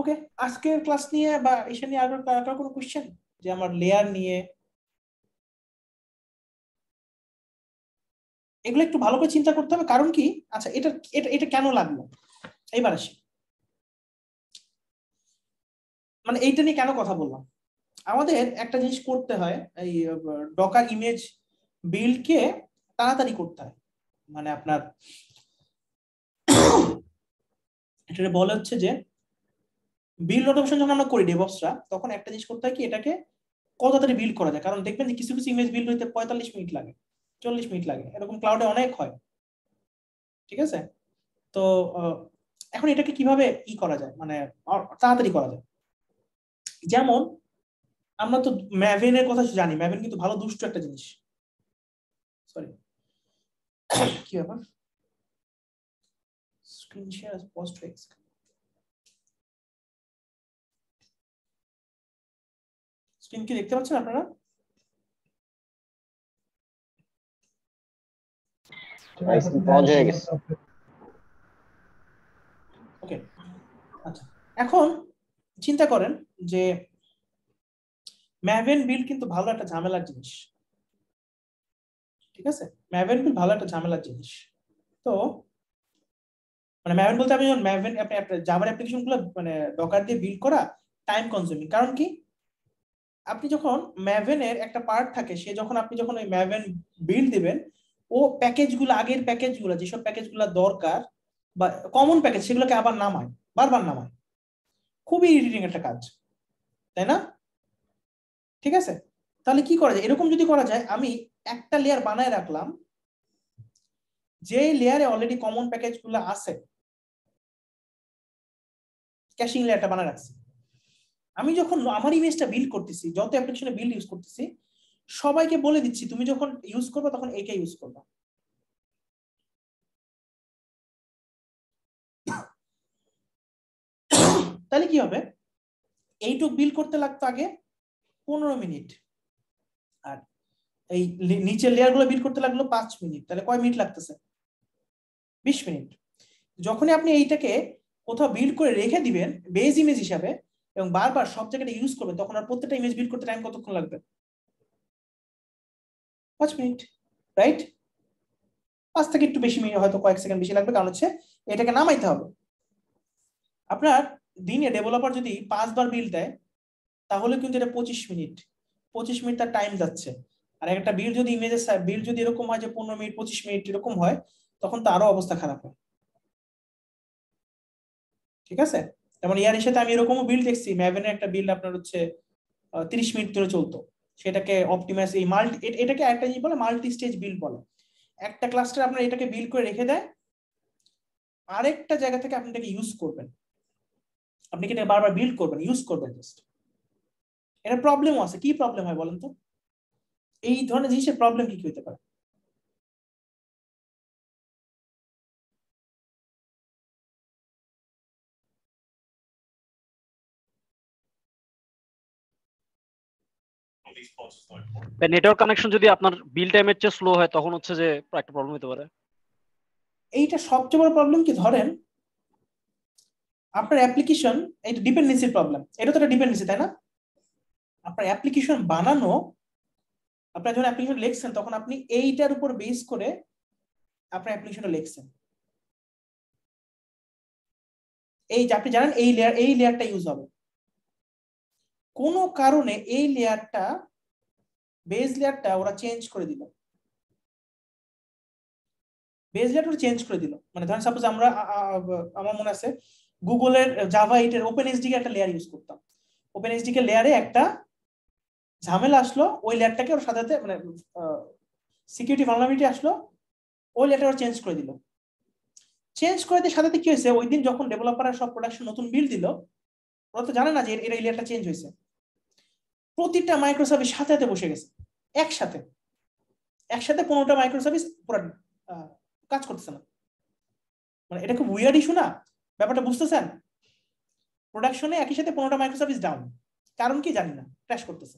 ওকে আজকের ক্লাস নিয়ে বা এসে নিয়ে আরো কোনো কোয়েশ্চেন যে আমার লেয়ার নিয়ে এগুলো একটু ভালো করে চিন্তা করতে হবে কারণ কি আচ্ছা এটা এটা এটা কেন লাগলো এইবার আসি মানে এইটা নিয়ে কেন কথা বললাম আমাদের একটা জিনিস করতে হয় এই ডকার ইমেজ বিল্ডকে তাড়াতাড়ি করতে হয় মানে আপনার এটা বলা হচ্ছে যে বিল্ড অটোমেশন যখন আমরা করি ডেভসরা তখন একটা জিনিস করতে হয় কি এটাকে কত তাড়াতাড়ি বিল্ড করা যায় কারণ দেখবেন যে কিছু কিছু ইমেজ বিল্ড হইতে পঁয়তাল্লিশ মিনিট লাগে চল্লিশ মিনিট লাগে এরকম ক্লাউডে অনেক হয় ঠিক আছে তো এখন এটাকে কিভাবে ই করা যায় মানে তাড়াতাড়ি করা যায় যেমন আমরা তো ম্যাভেনের কথা জানি ম্যাভেন কিন্তু ভালো দুষ্ট একটা জিনিস সরি কি ব্যাপার screen share post fix screen কি দেখতে পাচ্ছেন আপনারা আচ্ছা। এখন চিন্তা করেন যে ম্যাভেন বিল কিন্তু ভালো একটা ঝামেলার জিনিস ঠিক আছে ম্যাভেন বিল ভালো একটা ঝামেলার জিনিস তো মানে ম্যাভেন বলতে আমি যখন ম্যাভেন আপনি জাভার গুলো মানে ডকার দিয়ে বিল করা টাইম কনজিউমিং কারণ কি আপনি যখন ম্যাভেনের একটা পার্ট থাকে সে যখন আপনি যখন ওই ম্যাভেন বিল দিবেন ও প্যাকেজগুলো আগের প্যাকেজগুলো যেসব প্যাকেজগুলো দরকার বা কমন প্যাকেজ সেগুলোকে আবার নামায় বারবার নামায় খুবই ইরিটিং একটা কাজ তাই না ঠিক আছে তাহলে কি করা যায় এরকম যদি করা যায় আমি একটা লেয়ার বানায় রাখলাম যে লেয়ারে অলরেডি কমন প্যাকেজগুলো আছে ক্যাশিং লেয়ারটা বানায় রাখছি আমি যখন আমার ইমেজটা বিল্ড করতেছি যত অ্যাপ্লিকেশনে বিল্ড ইউজ করতেছি সবাইকে বলে দিচ্ছি তুমি যখন ইউজ করবে তখন একে ইউজ করবা তাহলে কি হবে এইটুক বিল করতে লাগতো আগে পনেরো মিনিট আর এই নিচের গুলো বিল করতে লাগলো পাঁচ মিনিট তাহলে কয় মিনিট লাগতেছে বিশ মিনিট যখনই আপনি এইটাকে কোথাও বিল্ড করে রেখে দিবেন বেজ ইমেজ হিসাবে এবং বারবার সব জায়গাটা ইউজ করবেন তখন আর প্রত্যেকটা ইমেজ বিল্ড করতে টাইম কতক্ষণ লাগবে পাঁচ মিনিট রাইট পাঁচ থেকে একটু বেশি মিনিট হয়তো কয়েক সেকেন্ড বেশি লাগবে কারণ হচ্ছে এটাকে নামাইতে হবে আপনার দিনে ডেভেলপার যদি পাঁচবার বিল দেয় তাহলে কিন্তু এটা পঁচিশ মিনিট পঁচিশ মিনিট তার টাইম যাচ্ছে আর একটা বিল যদি ইমেজের বিল যদি এরকম হয় যে পনেরো মিনিট পঁচিশ মিনিট এরকম হয় তখন তো আরো অবস্থা খারাপ হয় ঠিক আছে যেমন ইয়ারের সাথে আমি এরকমও বিল দেখছি ম্যাভেনের একটা বিল আপনার হচ্ছে তিরিশ মিনিট ধরে চলতো সেটাকে অপটিমাইজ এই মাল্টি এটাকে একটা জিনিস বলে মাল্টি স্টেজ বিল বলে একটা ক্লাস্টার আপনার এটাকে বিল করে রেখে দেয় আরেকটা জায়গা থেকে আপনি এটাকে ইউজ করবেন আপনি কি এটা বারবার বিল্ড করবেন ইউজ করবেন জাস্ট এটা প্রবলেমও আছে কি প্রবলেম হয় বলেন তো এই ধরনের জিনিসের প্রবলেম কি কি হতে পারে নেটওয়ার্ক কানেকশন যদি আপনার বিল টাইমের চেয়ে স্লো হয় তখন হচ্ছে যে একটা প্রবলেম হতে পারে এইটা সবচেয়ে বড় প্রবলেম কি ধরেন আপনার অ্যাপ্লিকেশন এটা ডিপেন্ডেন্সির প্রবলেম এটা তো একটা ডিপেন্ডেন্সি তাই না আপনার অ্যাপ্লিকেশন বানানো আপনার যখন অ্যাপ্লিকেশন লিখছেন তখন আপনি এইটার উপর বেস করে আপনার অ্যাপ্লিকেশনটা লিখছেন এই যে আপনি জানেন এই লেয়ার এই লেয়ারটা ইউজ হবে কোনো কারণে এই লেয়ারটা বেজ লেয়ারটা ওরা চেঞ্জ করে দিল বেজ লেয়ারটা চেঞ্জ করে দিল মানে ধরেন সাপোজ আমরা আমার মনে আছে গুগলের জাভা এইটের ওপেন কে একটা লেয়ার ইউজ করতাম ওপেন কে লেয়ারে একটা ঝামেলা আসলো ওই লেয়ারটাকে ওর সাথে মানে সিকিউরিটি ভালনাবিলিটি আসলো ওই লেয়ারটা ওরা চেঞ্জ করে দিল চেঞ্জ করে দিয়ে সাথে কি হয়েছে ওই দিন যখন ডেভেলপাররা সব প্রোডাকশন নতুন বিল দিল ওরা তো জানে না যে এর এই লেয়ারটা চেঞ্জ হয়েছে প্রতিটা মাইক্রোসার্ভিস সাথে সাথে বসে গেছে একসাথে একসাথে পনেরোটা মাইক্রোসার্ভিস পুরো কাজ করতেছে না মানে এটা খুব উইয়ার ইস্যু না ব্যাপারটা বুঝতেছেন প্রোডাকশনে একই সাথে পনেরোটা মাইক্রোসার্ভিস ডাউন কারণ কি জানি না ক্র্যাশ করতেছে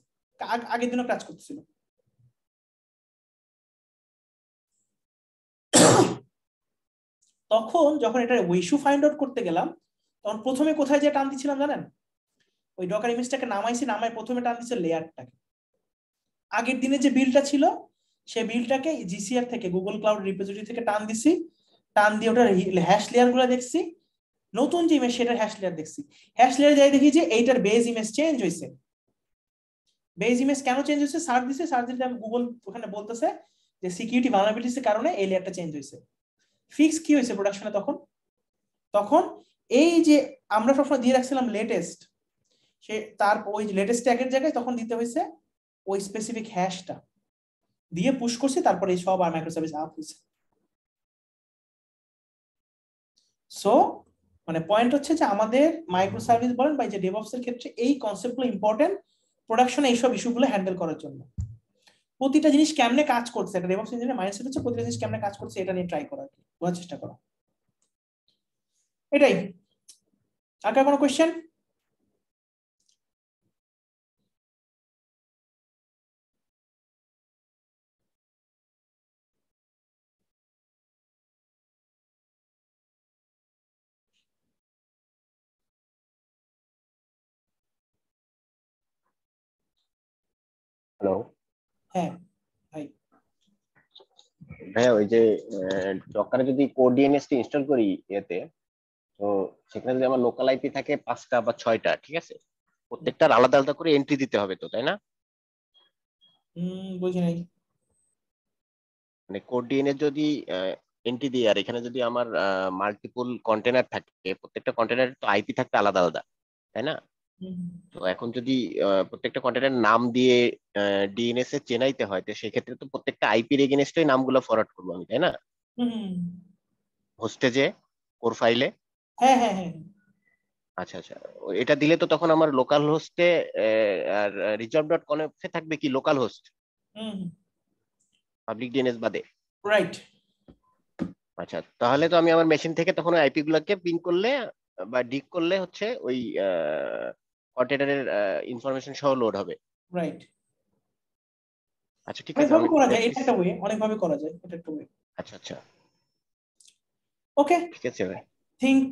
আগের দিনও ক্র্যাশ করতেছিল তখন যখন এটা ইস্যু ফাইন্ড আউট করতে গেলাম তখন প্রথমে কোথায় যে টান দিচ্ছিলাম জানেন ওই ডকার ইমেজটাকে নামাইছি নামাই প্রথমে টান দিচ্ছে লেয়ারটাকে আগের দিনে যে বিলটা ছিল সে বিলটাকে জিসিআর থেকে গুগল ক্লাউড রিপোজিটরি থেকে টান দিছি টান দিয়ে ওটার হ্যাশ লেয়ার গুলো দেখছি নতুন যে ইমেজ সেটার হ্যাশ লেয়ার দেখছি হ্যাশ লেয়ার যাই দেখি যে এইটার বেজ ইমেজ চেঞ্জ হয়েছে বেজ ইমেজ কেন চেঞ্জ হয়েছে সার্চ দিছে সার্চ আমি গুগল ওখানে বলতেছে যে সিকিউরিটি ভালনাবিলিটিসের কারণে এই লেয়ারটা চেঞ্জ হয়েছে ফিক্স কি হয়েছে প্রোডাকশনে তখন তখন এই যে আমরা সবসময় দিয়ে রাখছিলাম লেটেস্ট সে তার ওই লেটেস্ট ট্যাগের জায়গায় তখন দিতে হয়েছে ওই স্পেসিফিক হ্যাশটা দিয়ে পুশ করছি তারপরে এই সব আর মাইক্রোসার্ভিস আপ হয়েছে সো মানে পয়েন্ট হচ্ছে যে আমাদের মাইক্রো সার্ভিস বলেন বা যে ডেভঅপস এর ক্ষেত্রে এই কনসেপ্টগুলো ইম্পর্টেন্ট প্রোডাকশনে এইসব ইস্যুগুলো হ্যান্ডেল করার জন্য প্রতিটা জিনিস কেমনে কাজ করছে একটা ডেভঅপস ইঞ্জিনিয়ার মাইন্ডসেট হচ্ছে প্রতিটা জিনিস কেমনে কাজ করছে এটা নিয়ে ট্রাই করার বোঝার চেষ্টা করা এটাই আর কোনো কোয়েশ্চেন হ্যালো হ্যাঁ হ্যাঁ ওই যে ডকারে যদি কোডিএনএসটি ইনস্টল করি এতে তো সেখানে যদি আমার লোকাল আইপি থাকে পাঁচটা বা ছয়টা ঠিক আছে প্রত্যেকটার আলাদা আলাদা করে এন্ট্রি দিতে হবে তো তাই না মানে কোড ডিএনএস মানে কোডিএনএ যদি এন্ট্রি দিই আর এখানে যদি আমার মাল্টিপল কন্টেনার থাকে প্রত্যেকটা কন্টেনার তো আইপি থাকতে আলাদা আলাদা তাই না তো এখন যদি প্রত্যেকটা কন্টেন্টের নাম দিয়ে ডিএনএস এ চেনাইতে হয় তো সেক্ষেত্রে তো প্রত্যেকটা আইপির এগেনস্টই নামগুলো ফরওয়ার্ড করবো আমি তাই না হোস্টেজে কোর ফাইলে আচ্ছা আচ্ছা এটা দিলে তো তখন আমার লোকাল হোস্টে আর রিজার্ভ ডট কনফে থাকবে কি লোকাল হোস্ট পাবলিক ডিএনএস বাদে রাইট আচ্ছা তাহলে তো আমি আমার মেশিন থেকে তখন আইপি গুলোকে পিন করলে বা ডিক করলে হচ্ছে ওই কন্টেনারের ইনফরমেশন সহ লোড হবে রাইট আচ্ছা ঠিক আছে অনেকভাবে করা যায় এটা একটা ওয়ে অনেকভাবে করা যায় এটা একটা ওয়ে আচ্ছা আচ্ছা ওকে ঠিক আছে ভাই থিংক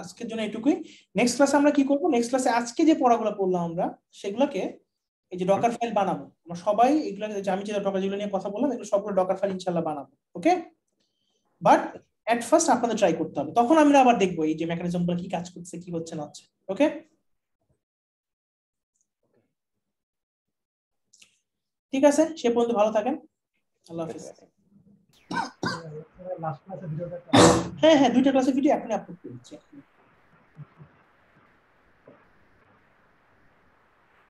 আজকের জন্য এটুকুই নেক্সট ক্লাসে আমরা কি করব নেক্সট ক্লাসে আজকে যে পড়াগুলো পড়লাম আমরা সেগুলোকে এই যে ডকার ফাইল বানাবো আমরা সবাই এগুলো আমি যে ডকার যেগুলো নিয়ে কথা বললাম এগুলো সবগুলো ডকার ফাইল ইনশাআল্লাহ বানাবো ওকে বাট অ্যাট ফার্স্ট আপনাদের ট্রাই করতে হবে তখন আমরা আবার দেখবো এই যে মেকানিজমগুলো কি কাজ করছে কি হচ্ছে না হচ্ছে ওকে ঠিক আছে সে পর্যন্ত ভালো থাকেন আল্লাহ হাফিজ হ্যাঁ হ্যাঁ দুইটা ক্লাসের ভিডিও এখন আপলোড করছি